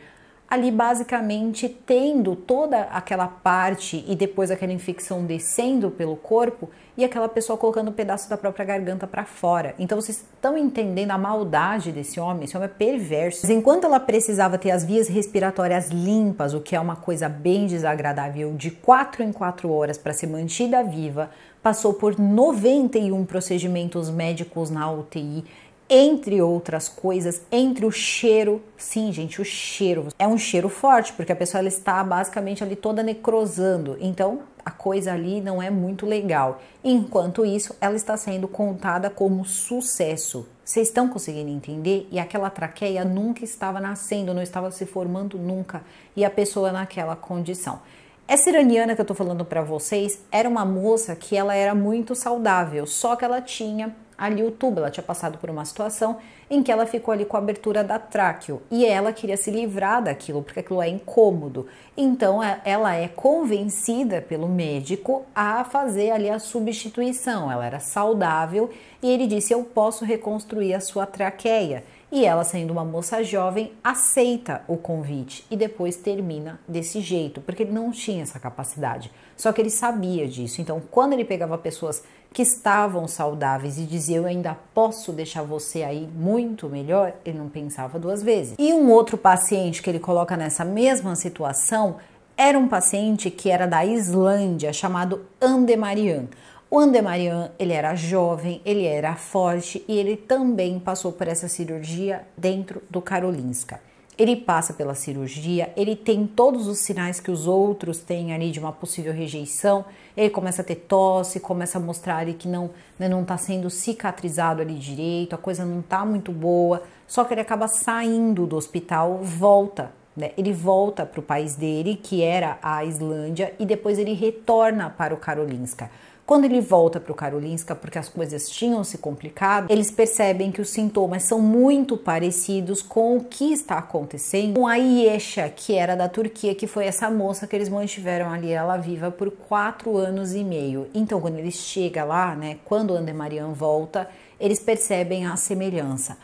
ali basicamente tendo toda aquela parte e depois aquela infecção descendo pelo corpo e aquela pessoa colocando um pedaço da própria garganta para fora. Então vocês estão entendendo a maldade desse homem? Esse homem é perverso. Mas enquanto ela precisava ter as vias respiratórias limpas, o que é uma coisa bem desagradável, de 4 em 4 horas para ser mantida viva, passou por 91 procedimentos médicos na UTI entre outras coisas, entre o cheiro. Sim, gente, o cheiro é um cheiro forte, porque a pessoa está basicamente ali toda necrosando. Então, a coisa ali não é muito legal. Enquanto isso, ela está sendo contada como sucesso. Vocês estão conseguindo entender? E aquela traqueia nunca estava nascendo, não estava se formando nunca, e a pessoa naquela condição. Essa iraniana que eu tô falando para vocês era uma moça que ela era muito saudável, só que ela tinha ali o tubo. Ela tinha passado por uma situação em que ela ficou ali com a abertura da tráqueo e ela queria se livrar daquilo, porque aquilo é incômodo. Então é, ela é convencida pelo médico a fazer ali a substituição. Ela era saudável e ele disse: Eu posso reconstruir a sua traqueia. E ela, sendo uma moça jovem, aceita o convite e depois termina desse jeito, porque ele não tinha essa capacidade. Só que ele sabia disso. Então, quando ele pegava pessoas que estavam saudáveis e dizia eu ainda posso deixar você aí muito melhor, ele não pensava duas vezes. E um outro paciente que ele coloca nessa mesma situação era um paciente que era da Islândia, chamado Andemarian. O Andemarian, ele era jovem, ele era forte e ele também passou por essa cirurgia dentro do Karolinska ele passa pela cirurgia, ele tem todos os sinais que os outros têm ali de uma possível rejeição ele começa a ter tosse, começa a mostrar ali que não né, não está sendo cicatrizado ali direito, a coisa não está muito boa, só que ele acaba saindo do hospital, volta, né? Ele volta para o país dele, que era a Islândia, e depois ele retorna para o Karolinska. Quando ele volta para o Karolinska, porque as coisas tinham se complicado, eles percebem que os sintomas são muito parecidos com o que está acontecendo com a Iesha, que era da Turquia, que foi essa moça que eles mantiveram ali ela viva por quatro anos e meio. Então, quando ele chega lá, né, quando Marian volta, eles percebem a semelhança.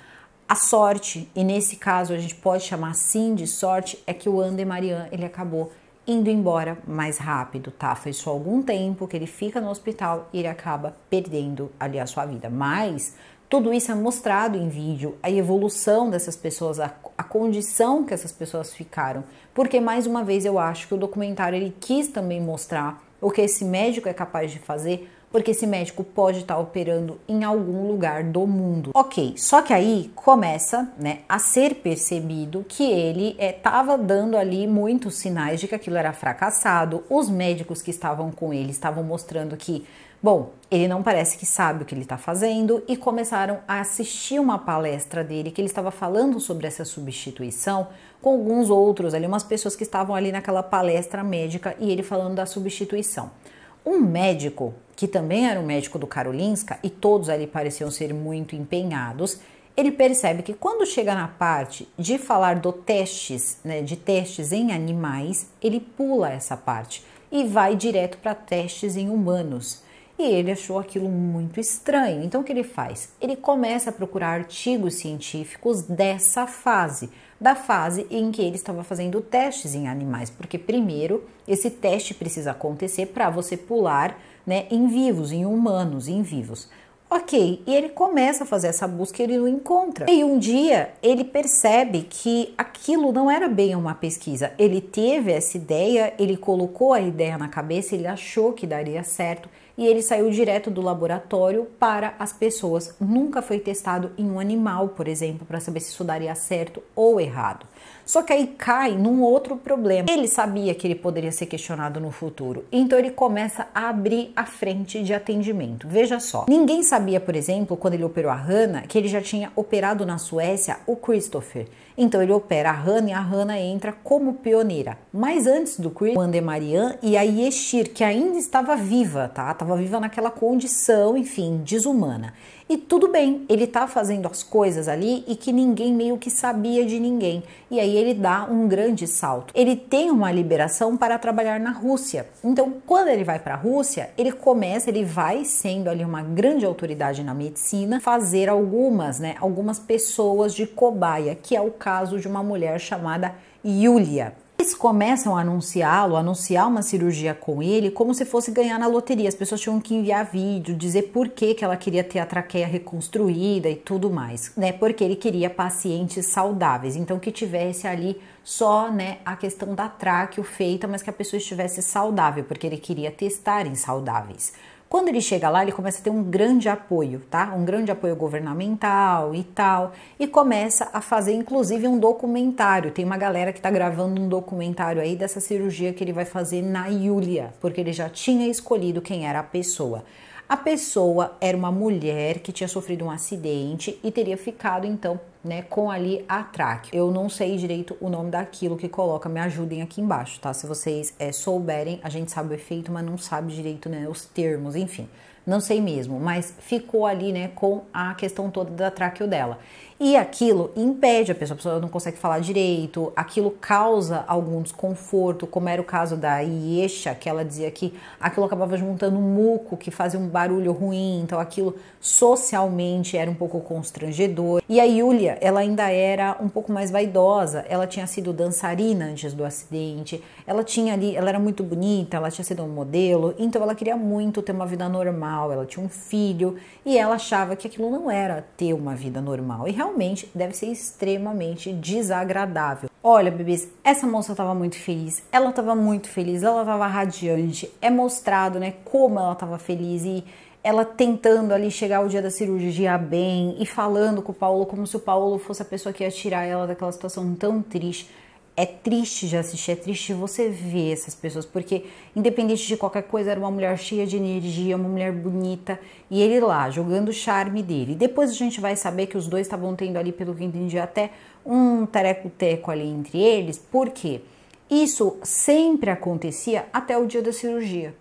A sorte, e nesse caso a gente pode chamar sim de sorte, é que o Andemarian ele acabou indo embora mais rápido, tá? Foi só algum tempo que ele fica no hospital e ele acaba perdendo ali a sua vida. Mas tudo isso é mostrado em vídeo, a evolução dessas pessoas, a, a, condição que essas pessoas ficaram. Porque mais uma vez eu acho que o documentário ele quis também mostrar o que esse médico é capaz de fazer porque esse médico pode estar operando em algum lugar do mundo. Ok, só que aí começa né, a ser percebido que ele estava eh, é, dando ali muitos sinais de que aquilo era fracassado, os médicos que estavam com ele estavam mostrando que Bom, ele não parece que sabe o que ele está fazendo e começaram a assistir uma palestra dele que ele estava falando sobre essa substituição com alguns outros ali, umas pessoas que estavam ali naquela palestra médica e ele falando da substituição. Um médico, que também era um médico do Karolinska, e todos ali pareciam ser muito empenhados, ele percebe que quando chega na parte de falar do testes, né, de testes em animais, ele pula essa parte e vai direto para testes em humanos. E ele achou aquilo muito estranho. Então o que ele faz? Ele começa a procurar artigos científicos dessa fase da fase em que ele estava fazendo testes em animais, porque primeiro esse teste precisa acontecer para você pular né, em vivos, em humanos, em vivos. Ok, e ele começa a fazer essa busca e ele não encontra. E um dia ele percebe que aquilo não era bem uma pesquisa. Ele teve essa ideia, ele colocou a ideia na cabeça, ele achou que daria certo, e ele saiu direto do laboratório para as pessoas. Nunca foi testado em um animal, por exemplo, para saber se isso daria certo ou errado. Só que aí cai num outro problema. Ele sabia que ele poderia ser questionado no futuro, então ele começa a abrir a frente de atendimento. Veja só, ninguém sabia, por exemplo, quando ele operou a Hannah, que ele já tinha operado na Suécia o Christopher. Então ele opera a Hana e a Hana entra como pioneira. Mas antes do Chris, o Andemarian e a Yeshir, que ainda estava viva, tá? Estava viva naquela condição, enfim, desumana. E tudo bem, ele tá fazendo as coisas ali e que ninguém meio que sabia de ninguém. E aí ele dá um grande salto. Ele tem uma liberação para trabalhar na Rússia. Então, quando ele vai para a Rússia, ele começa, ele vai sendo ali uma grande autoridade na medicina, fazer algumas, né, algumas pessoas de cobaia, que é o caso de uma mulher chamada Yulia. Eles começam a anunciá-lo, anunciar uma cirurgia com ele, como se fosse ganhar na loteria. As pessoas tinham que enviar vídeo, dizer por que, que ela queria ter a traqueia reconstruída e tudo mais, né? Porque ele queria pacientes saudáveis, então que tivesse ali só, né, a questão da tráqueo feita, mas que a pessoa estivesse saudável, porque ele queria testar em saudáveis. Quando ele chega lá, ele começa a ter um grande apoio, tá? Um grande apoio governamental e tal, e começa a fazer inclusive um documentário. Tem uma galera que tá gravando um documentário aí dessa cirurgia que ele vai fazer na Yulia, porque ele já tinha escolhido quem era a pessoa. A pessoa era uma mulher que tinha sofrido um acidente e teria ficado então, né, com ali a tráqueo. Eu não sei direito o nome daquilo que coloca, me ajudem aqui embaixo, tá? Se vocês é, souberem, a gente sabe o efeito, mas não sabe direito, né, os termos, enfim. Não sei mesmo, mas ficou ali, né, com a questão toda da tráqueo dela. E aquilo impede a pessoa, a pessoa não consegue falar direito, aquilo causa algum desconforto, como era o caso da Iesha, que ela dizia que aquilo acabava juntando um muco, que fazia um barulho ruim, então aquilo socialmente era um pouco constrangedor. E a Yulia, ela ainda era um pouco mais vaidosa, ela tinha sido dançarina antes do acidente, ela tinha ali, ela era muito bonita, ela tinha sido um modelo, então ela queria muito ter uma vida normal, ela tinha um filho e ela achava que aquilo não era ter uma vida normal. E realmente deve ser extremamente desagradável. Olha, bebês, essa moça estava muito feliz, ela estava muito feliz, ela estava radiante. É mostrado, né, como ela estava feliz e ela tentando ali chegar ao dia da cirurgia bem e falando com o Paulo como se o Paulo fosse a pessoa que ia tirar ela daquela situação tão triste é triste de assistir, é triste você ver essas pessoas, porque independente de qualquer coisa, era uma mulher cheia de energia, uma mulher bonita, e ele lá jogando o charme dele. depois a gente vai saber que os dois estavam tendo ali, pelo que entendi, até um tereco-teco ali entre eles, porque isso sempre acontecia até o dia da cirurgia.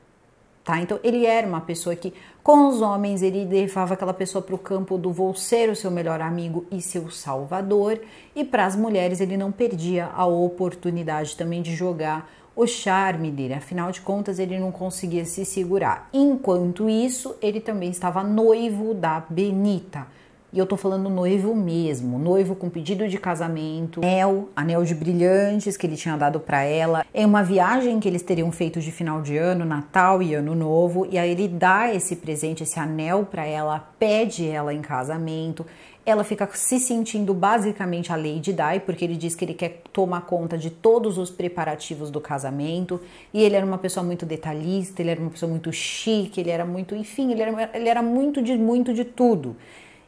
Tá? Então ele era uma pessoa que, com os homens, ele levava aquela pessoa para o campo do vou ser o seu melhor amigo e seu salvador, e para as mulheres ele não perdia a oportunidade também de jogar o charme dele, afinal de contas ele não conseguia se segurar. Enquanto isso, ele também estava noivo da Benita e eu tô falando noivo mesmo, noivo com pedido de casamento, anel, anel de brilhantes que ele tinha dado para ela, é uma viagem que eles teriam feito de final de ano, Natal e Ano Novo, e aí ele dá esse presente, esse anel para ela, pede ela em casamento, ela fica se sentindo basicamente a Lady Di, porque ele diz que ele quer tomar conta de todos os preparativos do casamento, e ele era uma pessoa muito detalhista, ele era uma pessoa muito chique, ele era muito, enfim, ele era, ele era muito de muito de tudo.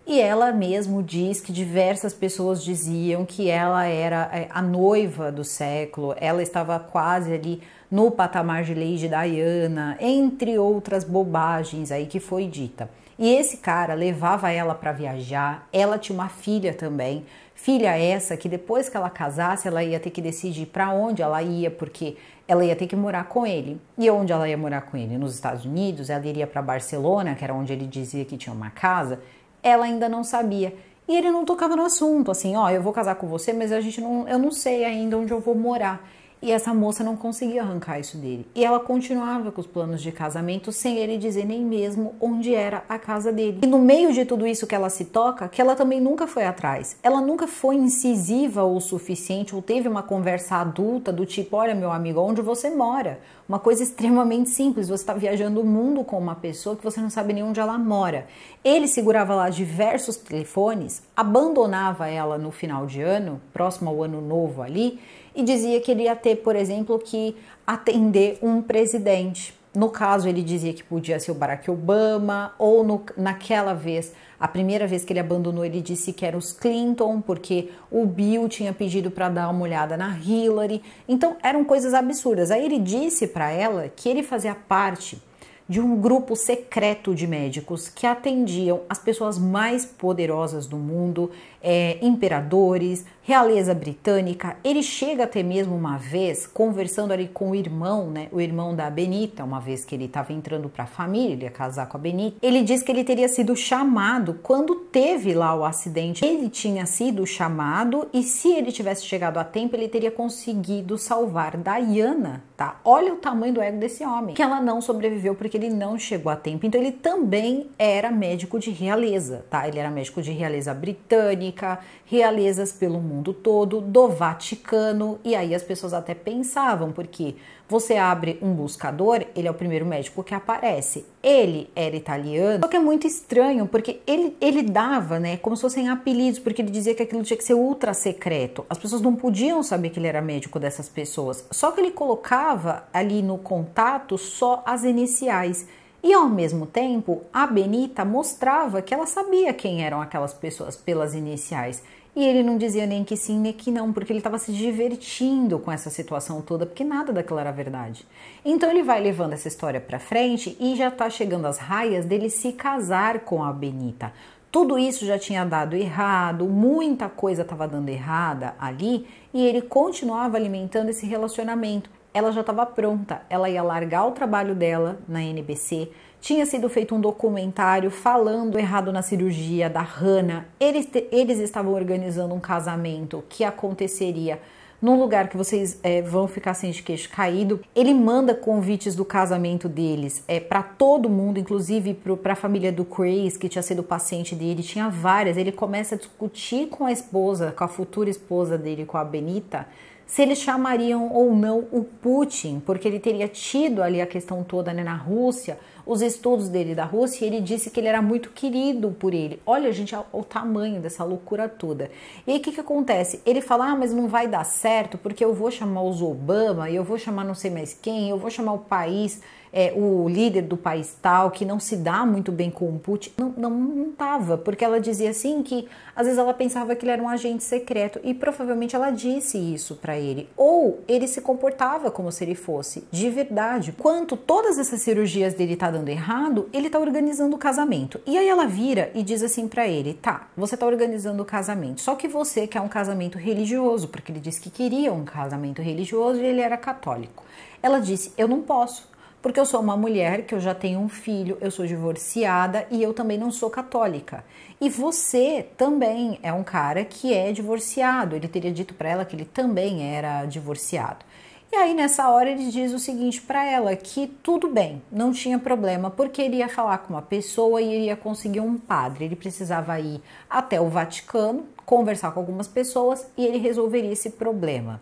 E ela mesmo diz que diversas pessoas diziam que ela era é, a noiva do século, ela estava quase ali no patamar de Lady Diana, entre outras bobagens aí que foi dita. E esse cara levava ela para viajar, ela tinha uma filha também, filha essa que depois que ela casasse, ela ia ter que decidir para onde ela ia, porque ela ia ter que morar com ele. E onde ela ia morar com ele? Nos Estados Unidos, ela iria para Barcelona, que era onde ele dizia que tinha uma casa, ela ainda não sabia. E ele não tocava no assunto, assim, ó, eu vou casar com você, mas a gente não, eu não sei ainda onde eu vou morar. E essa moça não conseguia arrancar isso dele. E ela continuava com os planos de casamento sem ele dizer nem mesmo onde era a casa dele. E no meio de tudo isso que ela se toca, que ela também nunca foi atrás. Ela nunca foi incisiva o suficiente ou teve uma conversa adulta do tipo: olha, meu amigo, onde você mora? Uma coisa extremamente simples. Você está viajando o mundo com uma pessoa que você não sabe nem onde ela mora. Ele segurava lá diversos telefones, abandonava ela no final de ano, próximo ao ano novo ali e dizia que ele ia ter, por exemplo, que atender um presidente. No caso, ele dizia que podia ser o Barack Obama, ou no, naquela vez, a primeira vez que ele abandonou, ele disse que era os Clinton, porque o Bill tinha pedido para dar uma olhada na Hillary. Então, eram coisas absurdas. Aí ele disse para ela que ele fazia parte de um grupo secreto de médicos que atendiam as pessoas mais poderosas do mundo é, imperadores, realeza britânica. Ele chega até mesmo uma vez conversando ali com o irmão, né, o irmão da Benita, uma vez que ele estava entrando para a família, ele ia casar com a Benita. Ele diz que ele teria sido chamado quando teve lá o acidente. Ele tinha sido chamado e se ele tivesse chegado a tempo, ele teria conseguido salvar Diana, tá? Olha o tamanho do ego desse homem, que ela não sobreviveu porque ele não chegou a tempo. Então ele também era médico de realeza, tá? Ele era médico de realeza britânica Britânica, realezas pelo mundo todo, do Vaticano, e aí as pessoas até pensavam, porque você abre um buscador, ele é o primeiro médico que aparece. Ele era italiano, só que é muito estranho, porque ele, ele dava, né, como se fossem apelidos, porque ele dizia que aquilo tinha que ser ultra secreto. As pessoas não podiam saber que ele era médico dessas pessoas. Só que ele colocava ali no contato só as iniciais. E ao mesmo tempo, a Benita mostrava que ela sabia quem eram aquelas pessoas pelas iniciais. E ele não dizia nem que sim, nem que não, porque ele estava se divertindo com essa situação toda, porque nada daquilo era verdade. Então ele vai levando essa história para frente e já está chegando às raias dele se casar com a Benita. Tudo isso já tinha dado errado, muita coisa estava dando errada ali e ele continuava alimentando esse relacionamento ela já estava pronta. Ela ia largar o trabalho dela na NBC. Tinha sido feito um documentário falando errado na cirurgia da Hannah. Eles, eles estavam organizando um casamento que aconteceria num lugar que vocês é, vão ficar sem de queixo caído. Ele manda convites do casamento deles é, para todo mundo, inclusive para a família do Chris, que tinha sido paciente dele, tinha várias. Ele começa a discutir com a esposa, com a futura esposa dele, com a Benita, se eles chamariam ou não o Putin, porque ele teria tido ali a questão toda né, na Rússia, os estudos dele da Rússia, e ele disse que ele era muito querido por ele. Olha, gente, é o tamanho dessa loucura toda. E aí o que, que acontece? Ele fala, ah, mas não vai dar certo, porque eu vou chamar os Obama, e eu vou chamar não sei mais quem, eu vou chamar o país é, o líder do país tal, que não se dá muito bem com o Putin, não, não, não tava, porque ela dizia assim que às vezes ela pensava que ele era um agente secreto e provavelmente ela disse isso para ele, ou ele se comportava como se ele fosse, de verdade. Quanto todas essas cirurgias dele tá dando errado, ele tá organizando o casamento. E aí ela vira e diz assim para ele: "Tá, você tá organizando o casamento, só que você quer é um casamento religioso, porque ele disse que queria um casamento religioso e ele era católico". Ela disse: "Eu não posso porque eu sou uma mulher, que eu já tenho um filho, eu sou divorciada e eu também não sou católica. E você também é um cara que é divorciado. Ele teria dito para ela que ele também era divorciado. E aí nessa hora ele diz o seguinte para ela que tudo bem, não tinha problema, porque ele ia falar com uma pessoa e iria conseguir um padre. Ele precisava ir até o Vaticano, conversar com algumas pessoas e ele resolveria esse problema.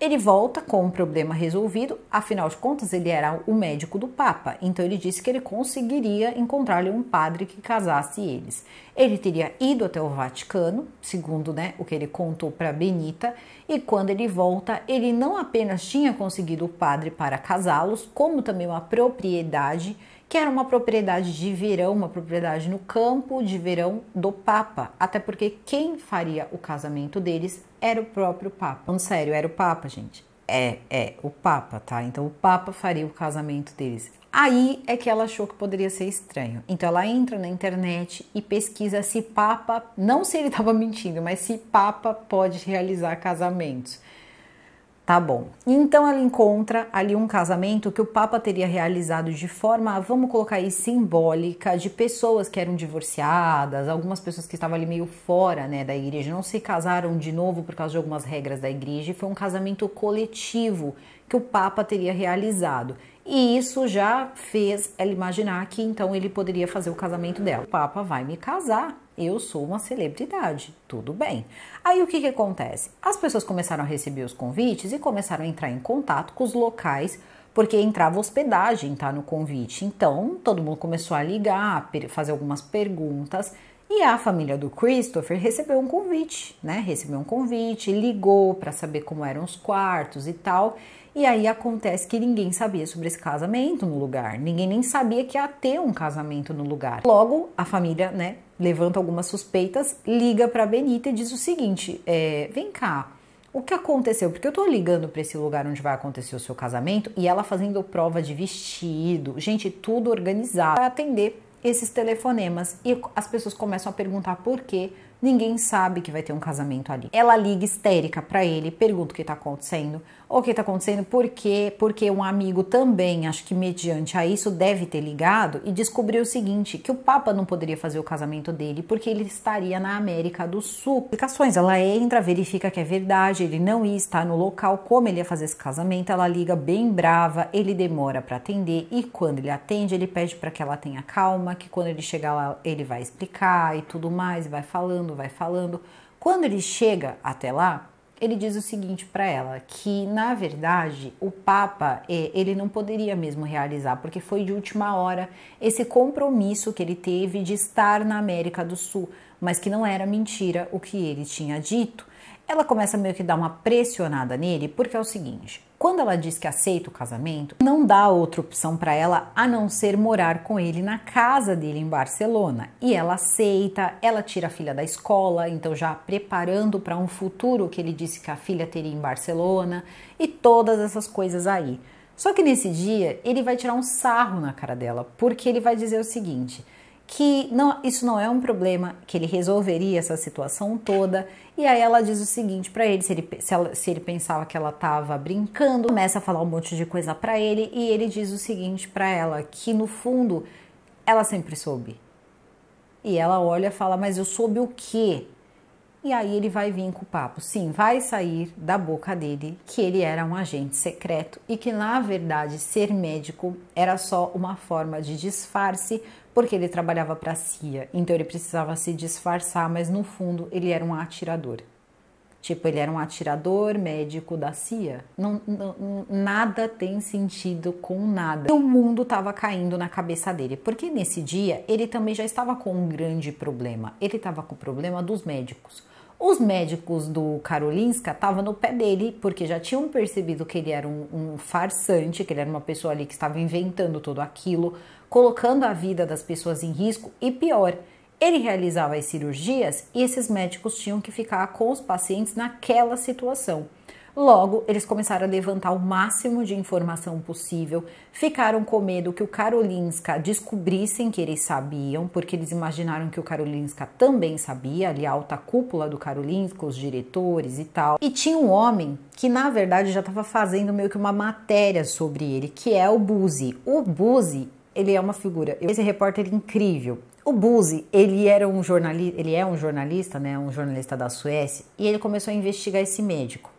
Ele volta com o problema resolvido, afinal de contas, ele era o médico do Papa, então ele disse que ele conseguiria encontrar-lhe um padre que casasse eles. Ele teria ido até o Vaticano, segundo né, o que ele contou para Benita, e quando ele volta, ele não apenas tinha conseguido o padre para casá-los, como também uma propriedade que era uma propriedade de verão, uma propriedade no campo de verão do Papa, até porque quem faria o casamento deles era o próprio Papa. Não, sério, era o Papa, gente. É, é, o Papa, tá? Então o Papa faria o casamento deles. Aí é que ela achou que poderia ser estranho. Então ela entra na internet e pesquisa se Papa, não se ele estava mentindo, mas se Papa pode realizar casamentos. Tá bom. Então ela encontra ali um casamento que o Papa teria realizado de forma, vamos colocar aí, simbólica, de pessoas que eram divorciadas, algumas pessoas que estavam ali meio fora né, da igreja, não se casaram de novo por causa de algumas regras da igreja, e foi um casamento coletivo que o Papa teria realizado. E isso já fez ela imaginar que então ele poderia fazer o casamento dela. O Papa vai me casar, eu sou uma celebridade, tudo bem. Aí o que, que acontece? As pessoas começaram a receber os convites e começaram a entrar em contato com os locais, porque entrava hospedagem tá, no convite. Então todo mundo começou a ligar, fazer algumas perguntas. E a família do Christopher recebeu um convite, né? Recebeu um convite, ligou para saber como eram os quartos e tal. E aí acontece que ninguém sabia sobre esse casamento no lugar, ninguém nem sabia que ia ter um casamento no lugar. Logo, a família, né, levanta algumas suspeitas, liga para Benita e diz o seguinte: é, vem cá, o que aconteceu? Porque eu tô ligando para esse lugar onde vai acontecer o seu casamento e ela fazendo prova de vestido, gente, tudo organizado, para atender esses telefonemas e as pessoas começam a perguntar por quê. Ninguém sabe que vai ter um casamento ali. Ela liga histérica para ele, pergunta o que tá acontecendo o que está acontecendo, por quê, porque um amigo também, acho que mediante a isso, deve ter ligado e descobriu o seguinte, que o Papa não poderia fazer o casamento dele porque ele estaria na América do Sul. Explicações, ela entra, verifica que é verdade, ele não ia estar no local, como ele ia fazer esse casamento, ela liga bem brava, ele demora para atender e quando ele atende, ele pede para que ela tenha calma, que quando ele chegar lá, ele vai explicar e tudo mais, vai falando, vai falando. Quando ele chega até lá, ele diz o seguinte para ela, que na verdade o Papa é, ele não poderia mesmo realizar, porque foi de última hora esse compromisso que ele teve de estar na América do Sul, mas que não era mentira o que ele tinha dito ela começa meio que dar uma pressionada nele, porque é o seguinte: quando ela diz que aceita o casamento, não dá outra opção para ela a não ser morar com ele na casa dele em Barcelona. E ela aceita, ela tira a filha da escola, então já preparando para um futuro que ele disse que a filha teria em Barcelona e todas essas coisas aí. Só que nesse dia ele vai tirar um sarro na cara dela, porque ele vai dizer o seguinte: que não, isso não é um problema, que ele resolveria essa situação toda. E aí ela diz o seguinte para ele, se ele se, ela, se, ele pensava que ela estava brincando, começa a falar um monte de coisa para ele e ele diz o seguinte para ela, que no fundo ela sempre soube. E ela olha e fala: "Mas eu soube o quê?" E aí ele vai vir com o papo. Sim, vai sair da boca dele que ele era um agente secreto e que na verdade ser médico era só uma forma de disfarce porque ele trabalhava para a CIA, então ele precisava se disfarçar, mas no fundo ele era um atirador. Tipo, ele era um atirador médico da CIA. Não, não, nada tem sentido com nada. E o mundo estava caindo na cabeça dele. Porque nesse dia ele também já estava com um grande problema. Ele estava com o problema dos médicos. Os médicos do Karolinska estavam no pé dele, porque já tinham percebido que ele era um, um farsante, que ele era uma pessoa ali que estava inventando tudo aquilo, colocando a vida das pessoas em risco e pior, ele realizava as cirurgias e esses médicos tinham que ficar com os pacientes naquela situação. Logo, eles começaram a levantar o máximo de informação possível, ficaram com medo que o Karolinska descobrissem que eles sabiam, porque eles imaginaram que o Karolinska também sabia, ali a alta cúpula do Karolinska, os diretores e tal. E tinha um homem que, na verdade, já estava fazendo meio que uma matéria sobre ele, que é o Buzi. O Buzi ele é uma figura. Esse repórter incrível. O Buzi, ele era um jornalista, ele é um jornalista, né, um jornalista da Suécia, e ele começou a investigar esse médico.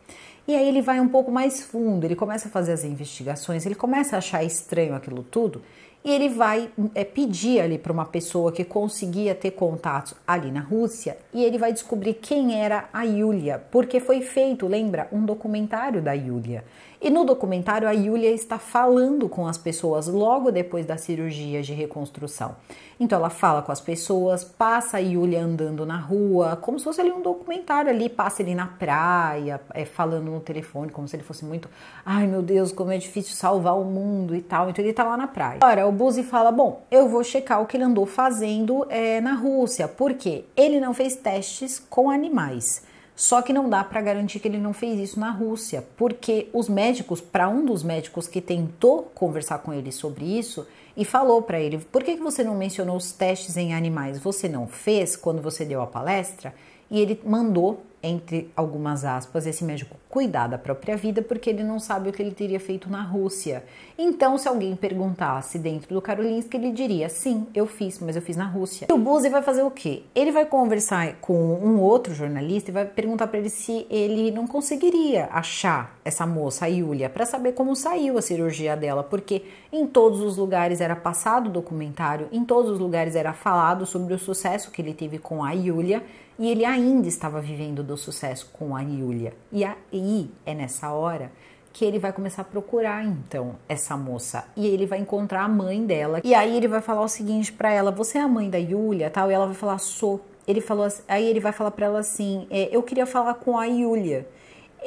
E aí ele vai um pouco mais fundo, ele começa a fazer as investigações, ele começa a achar estranho aquilo tudo, e ele vai é, pedir ali para uma pessoa que conseguia ter contato ali na Rússia, e ele vai descobrir quem era a Yulia, porque foi feito, lembra, um documentário da Yulia. E no documentário, a Yulia está falando com as pessoas logo depois da cirurgia de reconstrução. Então, ela fala com as pessoas, passa a Yulia andando na rua, como se fosse ali um documentário ali, passa ele na praia, é, falando no telefone, como se ele fosse muito, ai meu Deus, como é difícil salvar o mundo e tal. Então, ele tá lá na praia. Ora, o Buzi fala, bom, eu vou checar o que ele andou fazendo é, na Rússia, porque ele não fez testes com animais. Só que não dá para garantir que ele não fez isso na Rússia, porque os médicos, para um dos médicos que tentou conversar com ele sobre isso e falou para ele: por que, que você não mencionou os testes em animais? Você não fez quando você deu a palestra? E ele mandou entre algumas aspas, esse médico cuidar da própria vida porque ele não sabe o que ele teria feito na Rússia. Então, se alguém perguntasse dentro do Karolinski, ele diria: sim, eu fiz, mas eu fiz na Rússia. E o Buzi vai fazer o quê? Ele vai conversar com um outro jornalista e vai perguntar para ele se ele não conseguiria achar essa moça, a Yulia, para saber como saiu a cirurgia dela, porque em todos os lugares era passado o documentário, em todos os lugares era falado sobre o sucesso que ele teve com a Yulia e ele ainda estava vivendo do sucesso com a Yulia. E aí é nessa hora que ele vai começar a procurar então essa moça e ele vai encontrar a mãe dela. E aí ele vai falar o seguinte para ela: "Você é a mãe da Yulia?", tal, e ela vai falar: "Sou". Ele falou, assim, aí ele vai falar para ela assim: é, "Eu queria falar com a Yulia".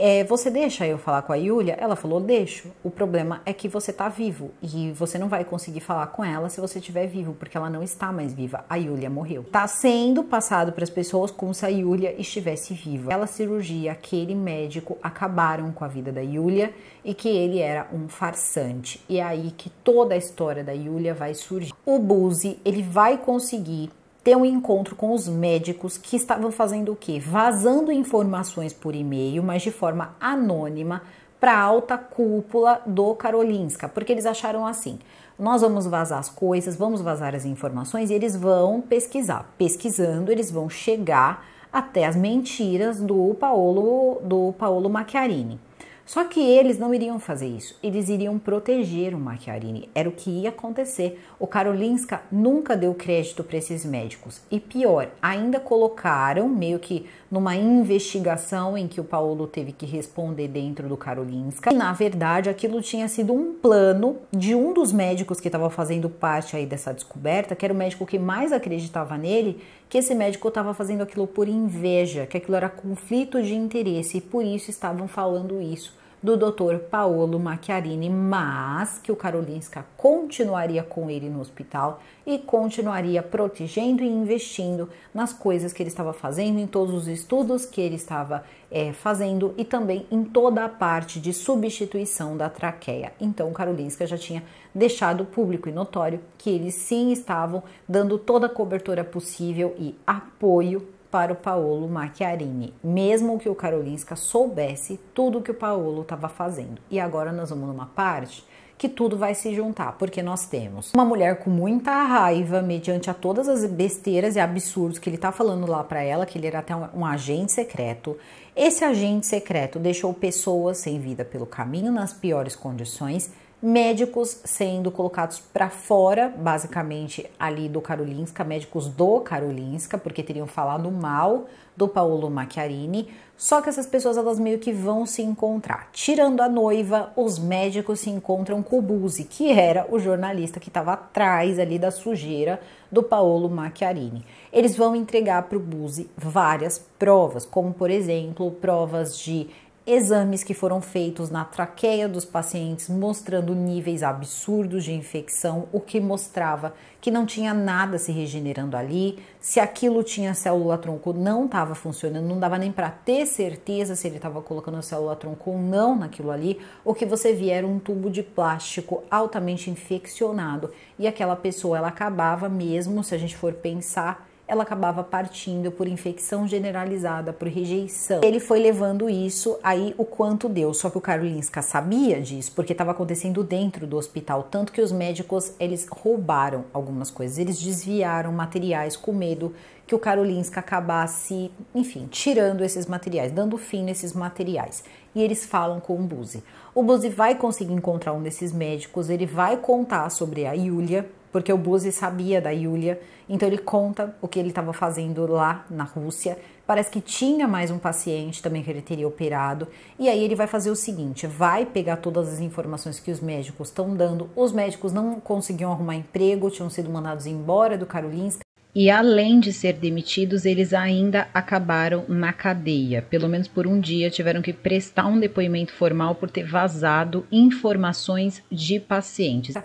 É, você deixa eu falar com a Yulia? Ela falou, deixo. O problema é que você tá vivo e você não vai conseguir falar com ela se você estiver vivo, porque ela não está mais viva. A Yulia morreu. Tá sendo passado para as pessoas como se a Yulia estivesse viva. Aquela cirurgia, aquele médico acabaram com a vida da Yulia e que ele era um farsante. E é aí que toda a história da Yulia vai surgir. O Buzi, ele vai conseguir ter um encontro com os médicos que estavam fazendo o quê? Vazando informações por e-mail, mas de forma anônima, para a alta cúpula do Karolinska, porque eles acharam assim: nós vamos vazar as coisas, vamos vazar as informações e eles vão pesquisar. Pesquisando, eles vão chegar até as mentiras do Paolo, do Paolo Macchiarini. Só que eles não iriam fazer isso, eles iriam proteger o Macchiarini, era o que ia acontecer. O Karolinska nunca deu crédito para esses médicos e pior, ainda colocaram meio que numa investigação em que o Paulo teve que responder dentro do Karolinska. E, na verdade, aquilo tinha sido um plano de um dos médicos que estava fazendo parte aí dessa descoberta, que era o médico que mais acreditava nele, que esse médico estava fazendo aquilo por inveja, que aquilo era conflito de interesse e por isso estavam falando isso do Dr. Paolo Macchiarini, mas que o Karolinska continuaria com ele no hospital e continuaria protegendo e investindo nas coisas que ele estava fazendo, em todos os estudos que ele estava é, fazendo e também em toda a parte de substituição da traqueia. Então, o Karolinska já tinha deixado público e notório que eles sim estavam dando toda a cobertura possível e apoio para o Paolo Macchiarini, mesmo que o Karolinska soubesse tudo que o Paolo estava fazendo. E agora nós vamos numa parte que tudo vai se juntar, porque nós temos uma mulher com muita raiva mediante a todas as besteiras e absurdos que ele está falando lá para ela, que ele era até um, um, agente secreto. Esse agente secreto deixou pessoas sem vida pelo caminho nas piores condições, médicos sendo colocados para fora, basicamente ali do Karolinska, médicos do Karolinska, porque teriam falado mal do Paolo Macchiarini. Só que essas pessoas elas meio que vão se encontrar. Tirando a noiva, os médicos se encontram com o Buzi, que era o jornalista que estava atrás ali da sujeira do Paolo Macchiarini. Eles vão entregar para o Buzi várias provas, como por exemplo, provas de exames que foram feitos na traqueia dos pacientes mostrando níveis absurdos de infecção, o que mostrava que não tinha nada se regenerando ali, se aquilo tinha célula tronco não estava funcionando, não dava nem para ter certeza se ele estava colocando a célula tronco ou não naquilo ali, o que você via era um tubo de plástico altamente infeccionado e aquela pessoa ela acabava mesmo, se a gente for pensar, ela acabava partindo por infecção generalizada, por rejeição. Ele foi levando isso aí o quanto deu, só que o Karolinska sabia disso, porque estava acontecendo dentro do hospital, tanto que os médicos eles roubaram algumas coisas, eles desviaram materiais com medo que o Karolinska acabasse, enfim, tirando esses materiais, dando fim nesses materiais. E eles falam com o Buzi. O Buzi vai conseguir encontrar um desses médicos, ele vai contar sobre a Yulia, porque o Buzi sabia da Yulia, então ele conta o que ele estava fazendo lá na Rússia. Parece que tinha mais um paciente também que ele teria operado. E aí ele vai fazer o seguinte: vai pegar todas as informações que os médicos estão dando. Os médicos não conseguiam arrumar emprego, tinham sido mandados embora do Karolinska. E além de ser demitidos, eles ainda acabaram na cadeia. Pelo menos por um dia tiveram que prestar um depoimento formal por ter vazado informações de pacientes.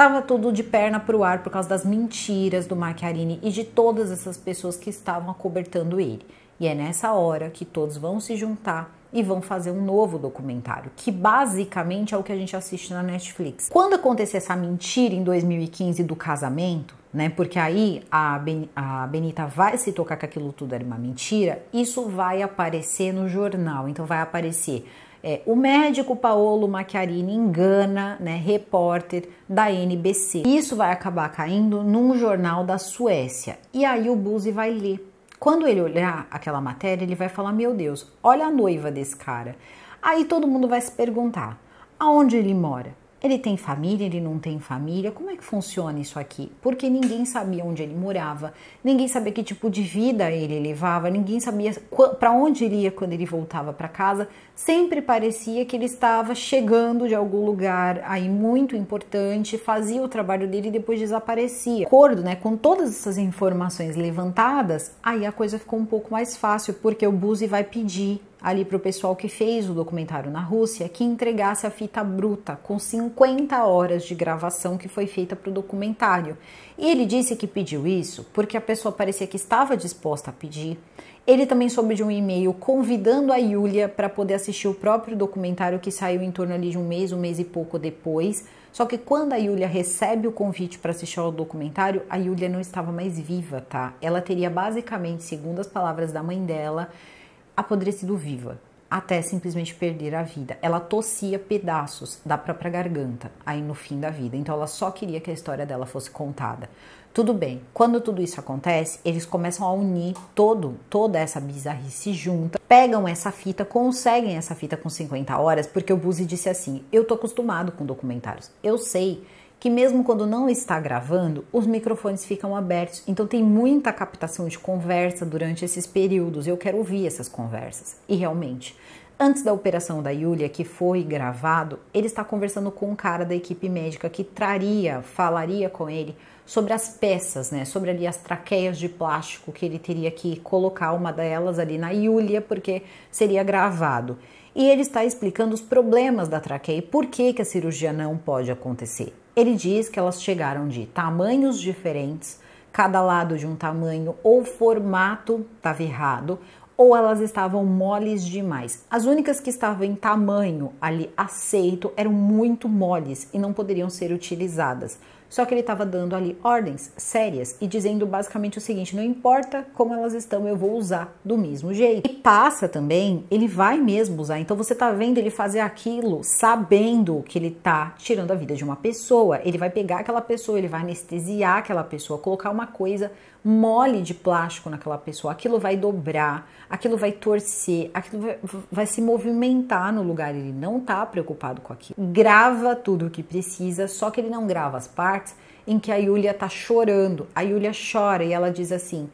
Tava tudo de perna para o ar por causa das mentiras do Marchiarini e de todas essas pessoas que estavam acobertando ele. E é nessa hora que todos vão se juntar e vão fazer um novo documentário, que basicamente é o que a gente assiste na Netflix. Quando acontecer essa mentira em 2015 do casamento, né? Porque aí a, ben, a Benita vai se tocar que aquilo tudo era uma mentira, isso vai aparecer no jornal. Então vai aparecer é, o médico Paolo Macchiarini engana, né, repórter da NBC. Isso vai acabar caindo num jornal da Suécia. E aí o Buzzi vai ler. Quando ele olhar aquela matéria, ele vai falar: Meu Deus, olha a noiva desse cara. Aí todo mundo vai se perguntar: aonde ele mora? Ele tem família, ele não tem família? Como é que funciona isso aqui? Porque ninguém sabia onde ele morava, ninguém sabia que tipo de vida ele levava, ninguém sabia para onde ele ia quando ele voltava para casa. Sempre parecia que ele estava chegando de algum lugar aí muito importante, fazia o trabalho dele e depois desaparecia. Acordo, né? Com todas essas informações levantadas, aí a coisa ficou um pouco mais fácil, porque o Buzi vai pedir ali para o pessoal que fez o documentário na Rússia que entregasse a fita bruta com 50 horas de gravação que foi feita para o documentário. E ele disse que pediu isso porque a pessoa parecia que estava disposta a pedir. Ele também soube de um e-mail convidando a Yulia para poder assistir o próprio documentário que saiu em torno ali de um mês, um mês e pouco depois. Só que quando a Yulia recebe o convite para assistir ao documentário, a Yulia não estava mais viva, tá? Ela teria basicamente, segundo as palavras da mãe dela, apodrecido viva, até simplesmente perder a vida. Ela tossia pedaços da própria garganta aí no fim da vida. Então ela só queria que a história dela fosse contada. Tudo bem. Quando tudo isso acontece, eles começam a unir todo, toda essa bizarrice junta, pegam essa fita, conseguem essa fita com 50 horas, porque o Buzi disse assim: "Eu tô acostumado com documentários. Eu sei que mesmo quando não está gravando, os microfones ficam abertos, então tem muita captação de conversa durante esses períodos. Eu quero ouvir essas conversas. E realmente, antes da operação da Yulia, que foi gravado, ele está conversando com um cara da equipe médica que traria, falaria com ele sobre as peças, né? Sobre ali as traqueias de plástico que ele teria que colocar uma delas ali na Yulia, porque seria gravado. E ele está explicando os problemas da traqueia e por que, que a cirurgia não pode acontecer. Ele diz que elas chegaram de tamanhos diferentes, cada lado de um tamanho ou formato estava errado, ou elas estavam moles demais. As únicas que estavam em tamanho ali aceito eram muito moles e não poderiam ser utilizadas. Só que ele estava dando ali ordens sérias e dizendo basicamente o seguinte: não importa como elas estão, eu vou usar do mesmo jeito. E passa também, ele vai mesmo usar. Então você tá vendo ele fazer aquilo sabendo que ele tá tirando a vida de uma pessoa. Ele vai pegar aquela pessoa, ele vai anestesiar aquela pessoa, colocar uma coisa mole de plástico naquela pessoa, aquilo vai dobrar, aquilo vai torcer, aquilo vai, vai se movimentar no lugar, ele não está preocupado com aquilo. Grava tudo o que precisa, só que ele não grava as partes em que a Yulia está chorando. A Yulia chora e ela diz assim: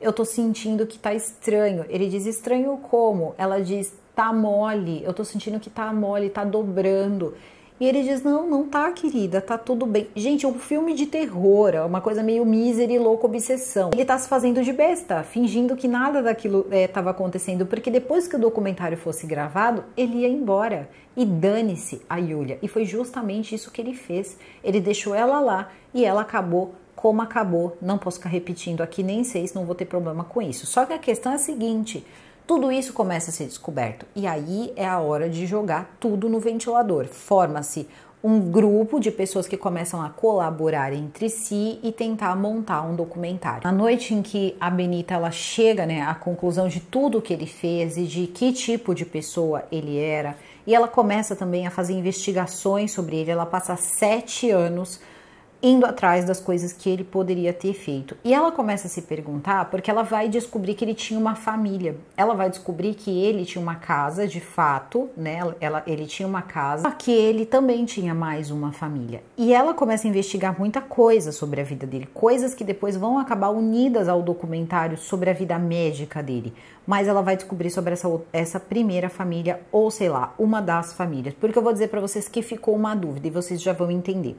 Eu tô sentindo que tá estranho. Ele diz: Estranho como? Ela diz: Tá mole, eu tô sentindo que tá mole, tá dobrando. E ele diz: Não, não tá, querida, tá tudo bem. Gente, é um filme de terror, é uma coisa meio mísera e louco obsessão. Ele tá se fazendo de besta, fingindo que nada daquilo estava é, acontecendo, porque depois que o documentário fosse gravado, ele ia embora. E dane-se a Yulia. E foi justamente isso que ele fez. Ele deixou ela lá e ela acabou como acabou. Não posso ficar repetindo aqui, nem sei se não vou ter problema com isso. Só que a questão é a seguinte. Tudo isso começa a ser descoberto e aí é a hora de jogar tudo no ventilador. Forma-se um grupo de pessoas que começam a colaborar entre si e tentar montar um documentário. Na noite em que a Benita ela chega né, à conclusão de tudo que ele fez e de que tipo de pessoa ele era, e ela começa também a fazer investigações sobre ele, ela passa sete anos indo atrás das coisas que ele poderia ter feito. E ela começa a se perguntar porque ela vai descobrir que ele tinha uma família. Ela vai descobrir que ele tinha uma casa, de fato, né? Ela, ele tinha uma casa, que ele também tinha mais uma família. E ela começa a investigar muita coisa sobre a vida dele, coisas que depois vão acabar unidas ao documentário sobre a vida médica dele. Mas ela vai descobrir sobre essa, essa primeira família, ou sei lá, uma das famílias. Porque eu vou dizer para vocês que ficou uma dúvida e vocês já vão entender.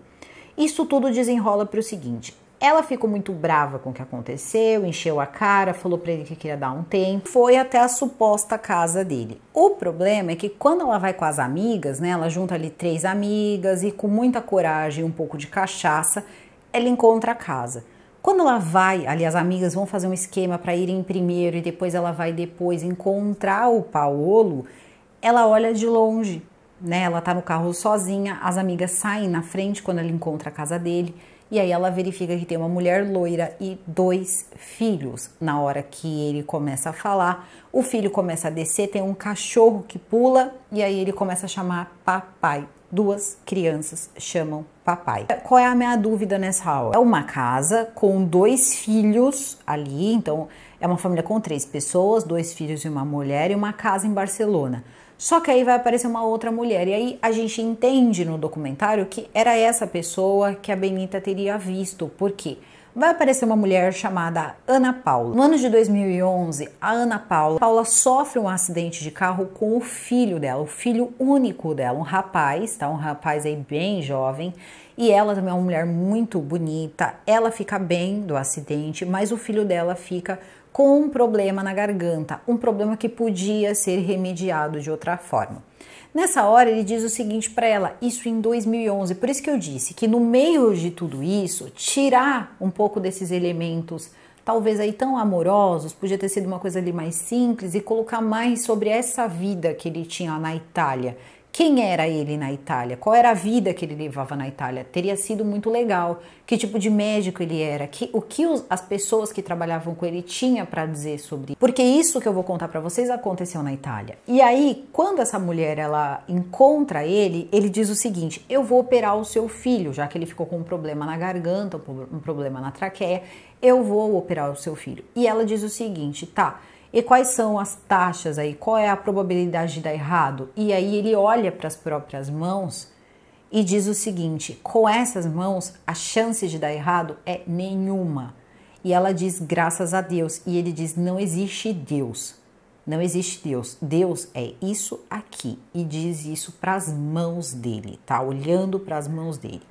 Isso tudo desenrola para o seguinte: ela ficou muito brava com o que aconteceu, encheu a cara, falou para ele que queria dar um tempo, foi até a suposta casa dele. O problema é que quando ela vai com as amigas, né, ela junta ali três amigas e com muita coragem, e um pouco de cachaça, ela encontra a casa. Quando ela vai, ali as amigas vão fazer um esquema para irem primeiro e depois ela vai depois encontrar o Paolo, ela olha de longe né? Ela tá no carro sozinha, as amigas saem na frente quando ela encontra a casa dele, e aí ela verifica que tem uma mulher loira e dois filhos. Na hora que ele começa a falar, o filho começa a descer, tem um cachorro que pula, e aí ele começa a chamar papai. Duas crianças chamam papai. Qual é a minha dúvida nessa hora? É uma casa com dois filhos ali, então é uma família com três pessoas, dois filhos e uma mulher, e uma casa em Barcelona. Só que aí vai aparecer uma outra mulher. E aí a gente entende no documentário que era essa pessoa que a Benita teria visto. Por quê? Vai aparecer uma mulher chamada Ana Paula. No ano de 2011, a Ana Paula, Paula sofre um acidente de carro com o filho dela, o filho único dela, um rapaz, tá? Um rapaz aí bem jovem. E ela também é uma mulher muito bonita. Ela fica bem do acidente, mas o filho dela fica com um problema na garganta, um problema que podia ser remediado de outra forma. Nessa hora ele diz o seguinte para ela, isso em 2011, por isso que eu disse que no meio de tudo isso, tirar um pouco desses elementos talvez aí tão amorosos, podia ter sido uma coisa ali mais simples e colocar mais sobre essa vida que ele tinha na Itália, quem era ele na Itália, qual era a vida que ele levava na Itália, teria sido muito legal, que tipo de médico ele era, que, o que os, as pessoas que trabalhavam com ele tinha para dizer sobre, porque isso que eu vou contar para vocês aconteceu na Itália. E aí, quando essa mulher ela encontra ele, ele diz o seguinte: "Eu vou operar o seu filho, já que ele ficou com um problema na garganta, um problema na traqueia, eu vou operar o seu filho". E ela diz o seguinte: "Tá, e quais são as taxas aí? Qual é a probabilidade de dar errado? E aí ele olha para as próprias mãos e diz o seguinte: com essas mãos, a chance de dar errado é nenhuma. E ela diz graças a Deus. E ele diz: não existe Deus. Não existe Deus. Deus é isso aqui. E diz isso para as mãos dele, tá? Olhando para as mãos dele.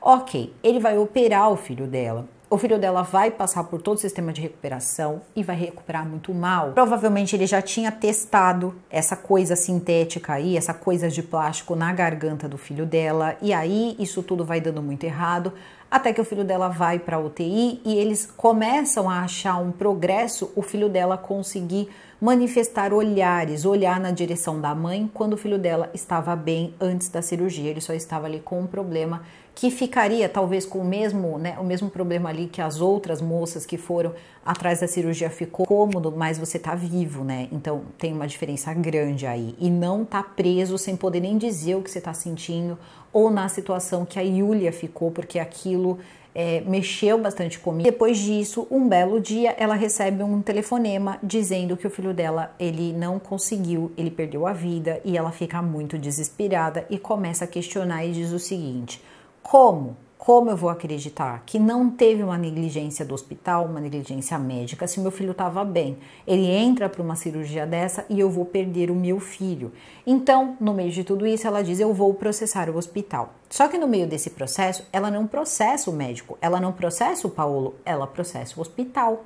Ok, ele vai operar o filho dela. O filho dela vai passar por todo o sistema de recuperação e vai recuperar muito mal. Provavelmente ele já tinha testado essa coisa sintética aí, essa coisa de plástico na garganta do filho dela, e aí isso tudo vai dando muito errado, até que o filho dela vai para UTI e eles começam a achar um progresso, o filho dela conseguir manifestar olhares, olhar na direção da mãe quando o filho dela estava bem antes da cirurgia, ele só estava ali com um problema que ficaria talvez com o mesmo, né, o mesmo problema ali que as outras moças que foram atrás da cirurgia ficou cômodo, mas você tá vivo, né? Então tem uma diferença grande aí e não tá preso sem poder nem dizer o que você tá sentindo ou na situação que a Yulia ficou, porque aquilo é, mexeu bastante comigo. Depois disso, um belo dia, ela recebe um telefonema dizendo que o filho dela ele não conseguiu, ele perdeu a vida e ela fica muito desesperada e começa a questionar e diz o seguinte: como? Como eu vou acreditar que não teve uma negligência do hospital, uma negligência médica, se meu filho estava bem? Ele entra para uma cirurgia dessa e eu vou perder o meu filho. Então, no meio de tudo isso, ela diz: eu vou processar o hospital. Só que no meio desse processo, ela não processa o médico, ela não processa o Paulo, ela processa o hospital.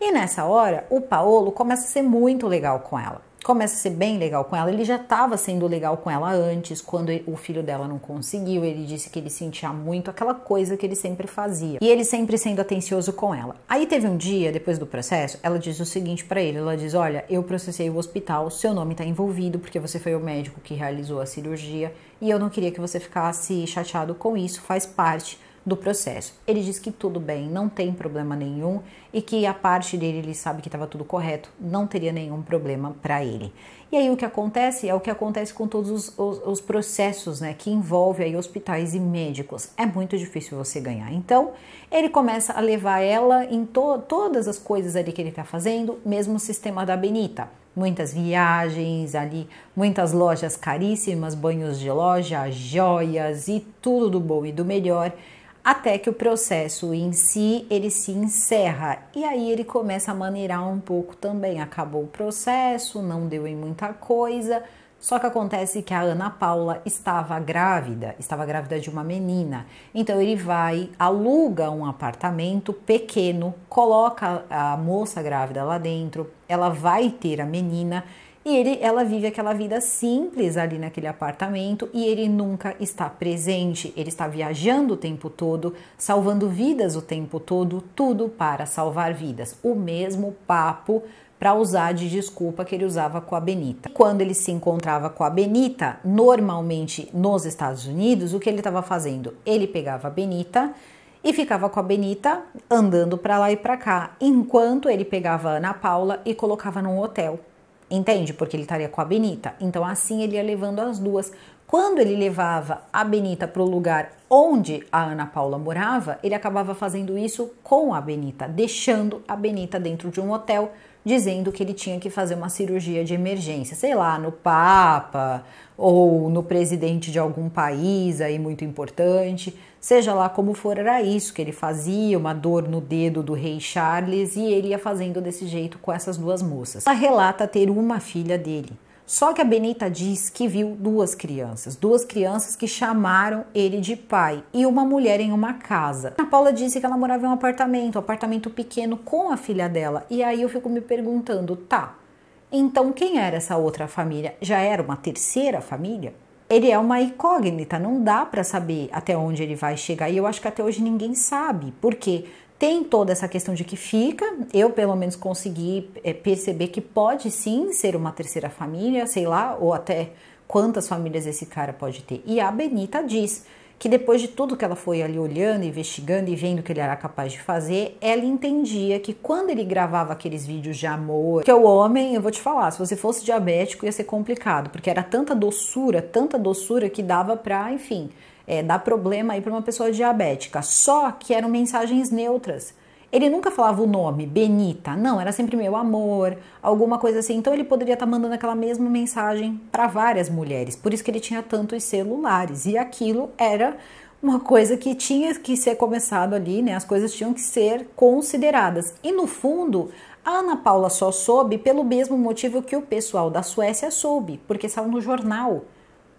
E nessa hora, o Paulo começa a ser muito legal com ela começa a ser bem legal com ela. Ele já estava sendo legal com ela antes, quando o filho dela não conseguiu, ele disse que ele sentia muito aquela coisa que ele sempre fazia. E ele sempre sendo atencioso com ela. Aí teve um dia, depois do processo, ela diz o seguinte para ele, ela diz: "Olha, eu processei o hospital, seu nome tá envolvido porque você foi o médico que realizou a cirurgia e eu não queria que você ficasse chateado com isso, faz parte do processo. Ele diz que tudo bem, não tem problema nenhum e que a parte dele ele sabe que estava tudo correto, não teria nenhum problema para ele. E aí o que acontece é o que acontece com todos os, os, os processos, né, que envolve aí hospitais e médicos. É muito difícil você ganhar. Então ele começa a levar ela em to todas as coisas ali que ele está fazendo, mesmo o sistema da Benita muitas viagens ali, muitas lojas caríssimas, banhos de loja, joias e tudo do bom e do melhor até que o processo em si ele se encerra e aí ele começa a maneirar um pouco também. Acabou o processo, não deu em muita coisa. Só que acontece que a Ana Paula estava grávida, estava grávida de uma menina. Então ele vai, aluga um apartamento pequeno, coloca a moça grávida lá dentro, ela vai ter a menina e ele, ela vive aquela vida simples ali naquele apartamento e ele nunca está presente. Ele está viajando o tempo todo, salvando vidas o tempo todo, tudo para salvar vidas. O mesmo papo para usar de desculpa que ele usava com a Benita. Quando ele se encontrava com a Benita, normalmente nos Estados Unidos, o que ele estava fazendo? Ele pegava a Benita e ficava com a Benita andando para lá e para cá, enquanto ele pegava a Ana Paula e colocava num hotel. Entende? Porque ele estaria com a Benita. Então assim ele ia levando as duas. Quando ele levava a Benita para o lugar onde a Ana Paula morava, ele acabava fazendo isso com a Benita, deixando a Benita dentro de um hotel, dizendo que ele tinha que fazer uma cirurgia de emergência, sei lá, no Papa ou no presidente de algum país aí muito importante. Seja lá como for, era isso que ele fazia, uma dor no dedo do rei Charles, e ele ia fazendo desse jeito com essas duas moças. Ela relata ter uma filha dele. Só que a Benita diz que viu duas crianças, duas crianças que chamaram ele de pai e uma mulher em uma casa. A Paula disse que ela morava em um apartamento, um apartamento pequeno com a filha dela. E aí eu fico me perguntando, tá, então quem era essa outra família? Já era uma terceira família? ele é uma incógnita, não dá para saber até onde ele vai chegar. E eu acho que até hoje ninguém sabe, porque tem toda essa questão de que fica. Eu, pelo menos, consegui é, perceber que pode sim ser uma terceira família, sei lá, ou até quantas famílias esse cara pode ter. E a Benita diz que depois de tudo que ela foi ali olhando, investigando e vendo o que ele era capaz de fazer, ela entendia que quando ele gravava aqueles vídeos de amor, que é o homem, eu vou te falar, se você fosse diabético ia ser complicado, porque era tanta doçura, tanta doçura que dava pra, enfim, é, dar problema aí para uma pessoa diabética. Só que eram mensagens neutras ele nunca falava o nome, Benita, não, era sempre meu amor, alguma coisa assim. Então ele poderia estar tá mandando aquela mesma mensagem para várias mulheres. Por isso que ele tinha tantos celulares. E aquilo era uma coisa que tinha que ser começado ali, né? As coisas tinham que ser consideradas. E no fundo, a Ana Paula só soube pelo mesmo motivo que o pessoal da Suécia soube, porque saiu no jornal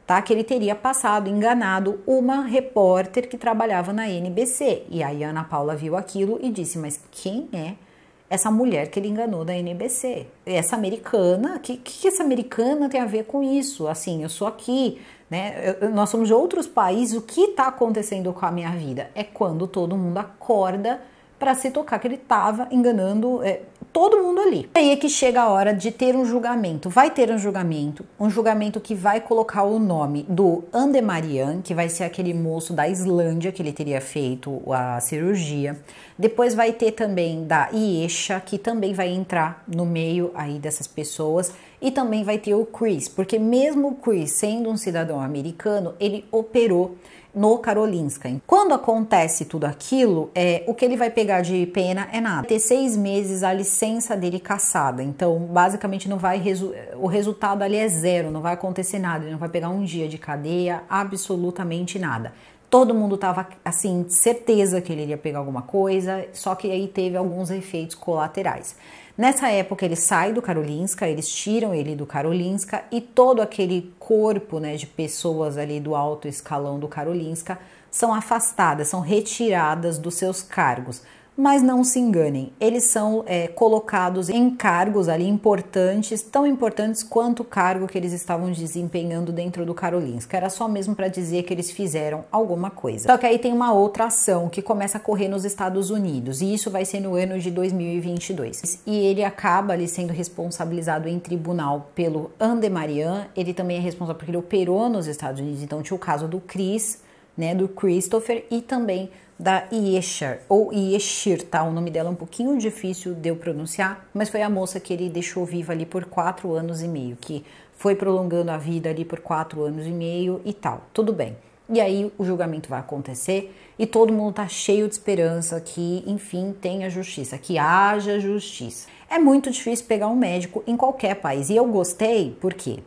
tá? Que ele teria passado, enganado uma repórter que trabalhava na NBC. E aí a Ana Paula viu aquilo e disse: Mas quem é essa mulher que ele enganou da NBC? Essa americana, o que, que essa americana tem a ver com isso? Assim, eu sou aqui, né? Eu, nós somos de outros países, o que está acontecendo com a minha vida? É quando todo mundo acorda para se tocar que ele estava enganando é, todo mundo ali. Aí é que chega a hora de ter um julgamento. Vai ter um julgamento, um julgamento que vai colocar o nome do Andemarian, que vai ser aquele moço da Islândia que ele teria feito a cirurgia. Depois vai ter também da Iesha, que também vai entrar no meio aí dessas pessoas. E também vai ter o Chris, porque mesmo o Chris sendo um cidadão americano, ele operou no Karolinska. Quando acontece tudo aquilo, é, o que ele vai pegar de pena é nada. Ter seis meses a licença dele caçada. Então, basicamente, não vai resu o resultado ali é zero, não vai acontecer nada. Ele não vai pegar um dia de cadeia, absolutamente nada. Todo mundo estava assim, certeza que ele iria pegar alguma coisa, só que aí teve alguns efeitos colaterais. Nessa época ele sai do Karolinska, eles tiram ele do Karolinska e todo aquele corpo né, de pessoas ali do alto escalão do Karolinska são afastadas, são retiradas dos seus cargos. Mas não se enganem, eles são é, colocados em cargos ali importantes, tão importantes quanto o cargo que eles estavam desempenhando dentro do Carolins que Era só mesmo para dizer que eles fizeram alguma coisa. Só que aí tem uma outra ação que começa a correr nos Estados Unidos, e isso vai ser no ano de 2022. E ele acaba ali sendo responsabilizado em tribunal pelo Andemarian, ele também é responsável porque ele operou nos Estados Unidos, então tinha o caso do Chris, né, do Christopher e também da Ieshar, ou Ieshir, tá? O nome dela é um pouquinho difícil de eu pronunciar, mas foi a moça que ele deixou viva ali por quatro anos e meio, que foi prolongando a vida ali por quatro anos e meio e tal. Tudo bem. E aí o julgamento vai acontecer e todo mundo tá cheio de esperança que, enfim, tenha justiça, que haja justiça. É muito difícil pegar um médico em qualquer país. E eu gostei, por quê?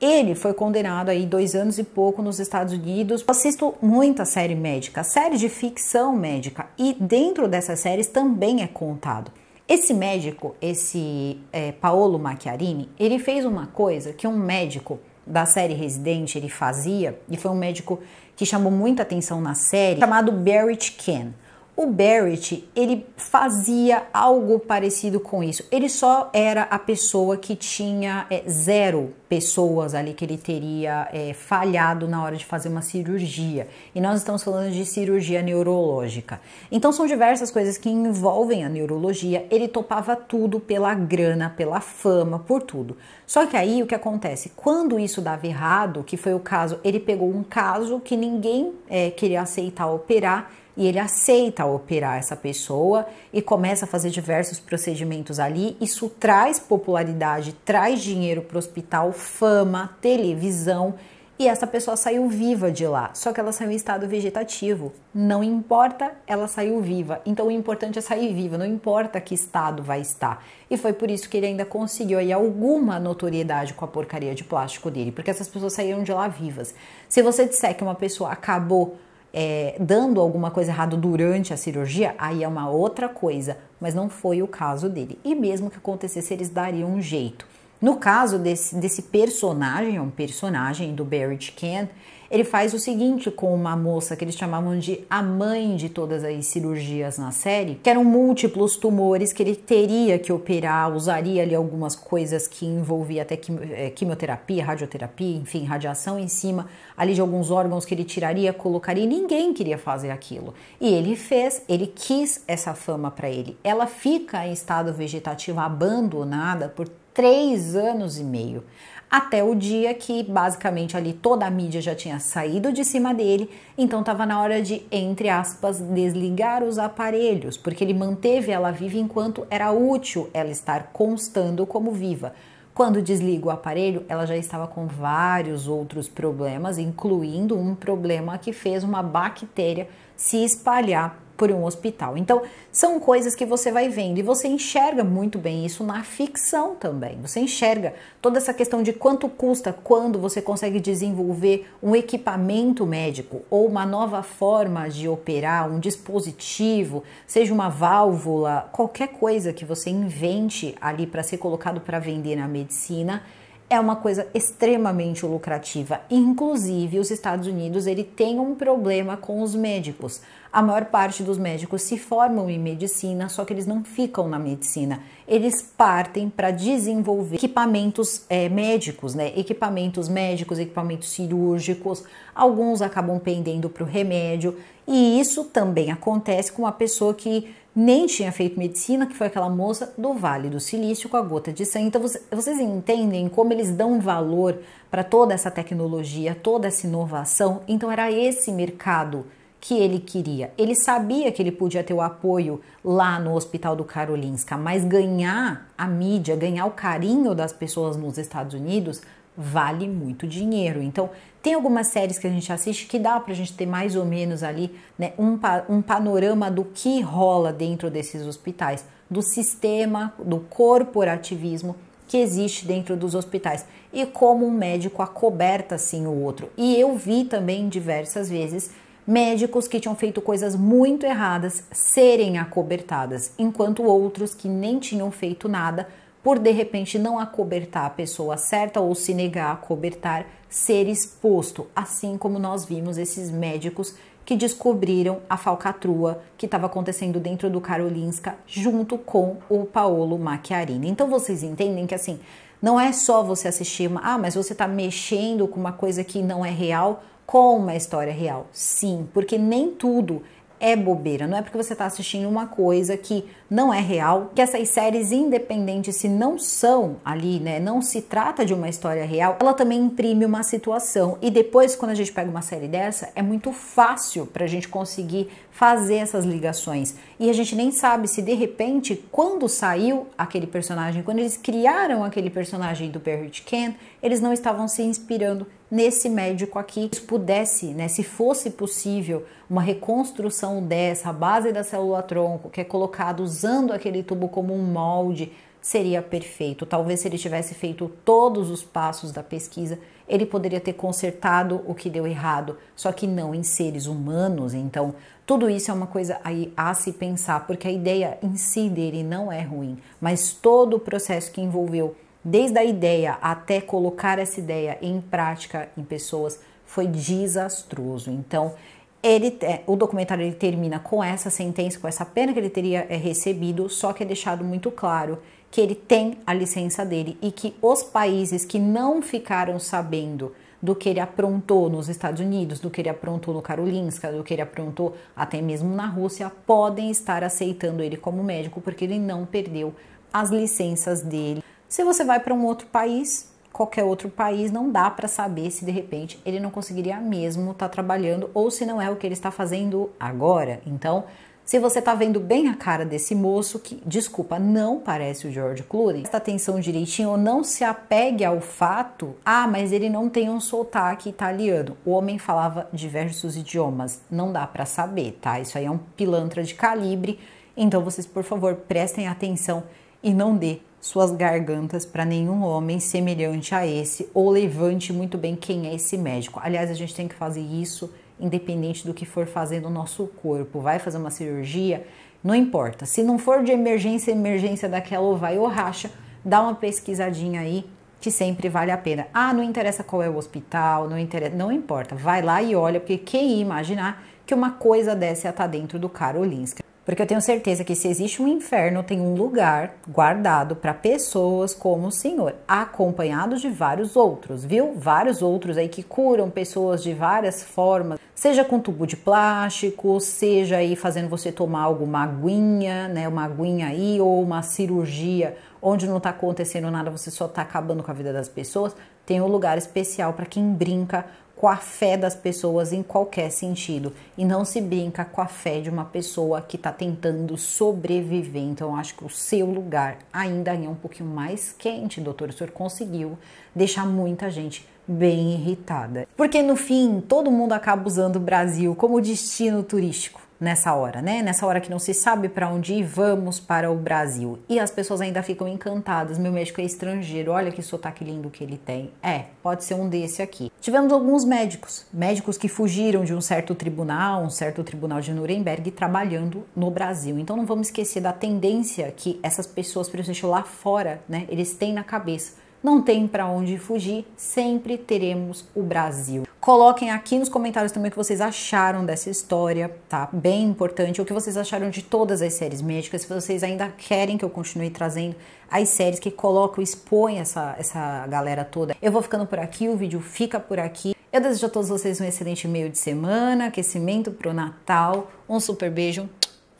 Ele foi condenado aí dois anos e pouco nos Estados Unidos. Eu assisto muita série médica, série de ficção médica, e dentro dessas séries também é contado. Esse médico, esse é, Paolo Macchiarini, ele fez uma coisa que um médico da série Residente ele fazia, e foi um médico que chamou muita atenção na série, chamado Barrett Ken. O Barrett, ele fazia algo parecido com isso. Ele só era a pessoa que tinha é, zero pessoas ali que ele teria é, falhado na hora de fazer uma cirurgia. E nós estamos falando de cirurgia neurológica. Então são diversas coisas que envolvem a neurologia. Ele topava tudo pela grana, pela fama, por tudo. Só que aí o que acontece? Quando isso dava errado, que foi o caso, ele pegou um caso que ninguém é, queria aceitar operar e ele aceita operar essa pessoa e começa a fazer diversos procedimentos ali. Isso traz popularidade, traz dinheiro para o hospital, fama, televisão e essa pessoa saiu viva de lá, só que ela saiu em estado vegetativo. Não importa, ela saiu viva. Então o importante é sair viva, não importa que estado vai estar. E foi por isso que ele ainda conseguiu aí alguma notoriedade com a porcaria de plástico dele, porque essas pessoas saíram de lá vivas. Se você disser que uma pessoa acabou é, dando alguma coisa errada durante a cirurgia, aí é uma outra coisa, mas não foi o caso dele. E mesmo que acontecesse, eles dariam um jeito. No caso desse, desse personagem, é um personagem do Barry Ken, ele faz o seguinte com uma moça que eles chamavam de a mãe de todas as cirurgias na série, que eram múltiplos tumores que ele teria que operar, usaria ali algumas coisas que envolvia até é, quimioterapia, radioterapia, enfim, radiação em cima ali de alguns órgãos que ele tiraria, colocaria, e ninguém queria fazer aquilo. E ele fez, ele quis essa fama para ele. Ela fica em estado vegetativo abandonada por três anos e meio até o dia que basicamente ali toda a mídia já tinha saído de cima dele, então estava na hora de, entre aspas, desligar os aparelhos, porque ele manteve ela viva enquanto era útil ela estar constando como viva. Quando desliga o aparelho, ela já estava com vários outros problemas, incluindo um problema que fez uma bactéria se espalhar por um hospital. Então, são coisas que você vai vendo e você enxerga muito bem isso na ficção também. Você enxerga toda essa questão de quanto custa quando você consegue desenvolver um equipamento médico ou uma nova forma de operar, um dispositivo, seja uma válvula, qualquer coisa que você invente ali para ser colocado para vender na medicina é uma coisa extremamente lucrativa. Inclusive, os Estados Unidos ele tem um problema com os médicos. A maior parte dos médicos se formam em medicina, só que eles não ficam na medicina. Eles partem para desenvolver equipamentos é, médicos, né? Equipamentos médicos, equipamentos cirúrgicos. Alguns acabam pendendo para o remédio. E isso também acontece com uma pessoa que nem tinha feito medicina, que foi aquela moça do Vale do Silício com a gota de sangue. Então vocês entendem como eles dão valor para toda essa tecnologia, toda essa inovação. Então era esse mercado que ele queria. Ele sabia que ele podia ter o apoio lá no Hospital do Karolinska, mas ganhar a mídia, ganhar o carinho das pessoas nos Estados Unidos vale muito dinheiro. Então, tem algumas séries que a gente assiste que dá para a gente ter mais ou menos ali né, um, pa um panorama do que rola dentro desses hospitais, do sistema, do corporativismo que existe dentro dos hospitais e como um médico acoberta assim o outro. E eu vi também diversas vezes médicos que tinham feito coisas muito erradas serem acobertadas, enquanto outros que nem tinham feito nada, por de repente não acobertar a pessoa certa ou se negar a acobertar, ser exposto, assim como nós vimos esses médicos que descobriram a falcatrua que estava acontecendo dentro do Karolinska junto com o Paolo Macchiarini. Então vocês entendem que assim, não é só você assistir, ah, mas você está mexendo com uma coisa que não é real com uma história real. Sim, porque nem tudo é bobeira. Não é porque você está assistindo uma coisa que não é real, que essas séries independentes, se não são ali, né, não se trata de uma história real, ela também imprime uma situação. E depois, quando a gente pega uma série dessa, é muito fácil para a gente conseguir fazer essas ligações. E a gente nem sabe se de repente, quando saiu aquele personagem, quando eles criaram aquele personagem do Perry Ken, eles não estavam se inspirando nesse médico aqui. Se pudesse, né, se fosse possível, uma reconstrução dessa, a base da célula-tronco, que é colocada usando aquele tubo como um molde, seria perfeito. Talvez se ele tivesse feito todos os passos da pesquisa, ele poderia ter consertado o que deu errado, só que não em seres humanos. Então, tudo isso é uma coisa aí a se pensar, porque a ideia em si dele não é ruim, mas todo o processo que envolveu desde a ideia até colocar essa ideia em prática em pessoas, foi desastroso. Então, ele, o documentário ele termina com essa sentença, com essa pena que ele teria eh, recebido, só que é deixado muito claro que ele tem a licença dele e que os países que não ficaram sabendo do que ele aprontou nos Estados Unidos, do que ele aprontou no Karolinska, do que ele aprontou até mesmo na Rússia, podem estar aceitando ele como médico porque ele não perdeu as licenças dele. Se você vai para um outro país, qualquer outro país, não dá para saber se de repente ele não conseguiria mesmo estar tá trabalhando ou se não é o que ele está fazendo agora. Então, se você está vendo bem a cara desse moço, que, desculpa, não parece o George Clooney, presta atenção direitinho ou não se apegue ao fato, ah, mas ele não tem um sotaque italiano. O homem falava diversos idiomas, não dá para saber, tá? Isso aí é um pilantra de calibre, então vocês, por favor, prestem atenção e não dê suas gargantas para nenhum homem semelhante a esse, ou levante muito bem quem é esse médico. Aliás, a gente tem que fazer isso independente do que for fazer no nosso corpo. Vai fazer uma cirurgia, não importa. Se não for de emergência, emergência daquela ou vai ou racha, dá uma pesquisadinha aí que sempre vale a pena. Ah, não interessa qual é o hospital, não interessa, não importa. Vai lá e olha, porque quem ia imaginar que uma coisa dessa ia estar tá dentro do Karolinska. Porque eu tenho certeza que se existe um inferno, tem um lugar guardado para pessoas como o Senhor, acompanhados de vários outros, viu? Vários outros aí que curam pessoas de várias formas, seja com tubo de plástico, seja aí fazendo você tomar alguma aguinha, né? Uma aguinha aí ou uma cirurgia onde não está acontecendo nada, você só está acabando com a vida das pessoas. Tem um lugar especial para quem brinca com a fé das pessoas em qualquer sentido e não se brinca com a fé de uma pessoa que está tentando sobreviver. Então, acho que o seu lugar ainda é um pouquinho mais quente, doutor. O senhor conseguiu deixar muita gente bem irritada. Porque no fim, todo mundo acaba usando o Brasil como destino turístico nessa hora, né? Nessa hora que não se sabe para onde ir, vamos para o Brasil. E as pessoas ainda ficam encantadas. Meu médico é estrangeiro, olha que sotaque lindo que ele tem. É, pode ser um desse aqui. Tivemos alguns médicos, médicos que fugiram de um certo tribunal, um certo tribunal de Nuremberg, trabalhando no Brasil. Então não vamos esquecer da tendência que essas pessoas, principalmente lá fora, né, eles têm na cabeça não tem para onde fugir, sempre teremos o Brasil. Coloquem aqui nos comentários também o que vocês acharam dessa história, tá? Bem importante. O que vocês acharam de todas as séries médicas. Se vocês ainda querem que eu continue trazendo as séries que colocam, expõem essa, essa galera toda. Eu vou ficando por aqui, o vídeo fica por aqui. Eu desejo a todos vocês um excelente meio de semana, aquecimento pro Natal, um super beijo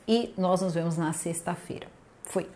e nós nos vemos na sexta-feira. Fui!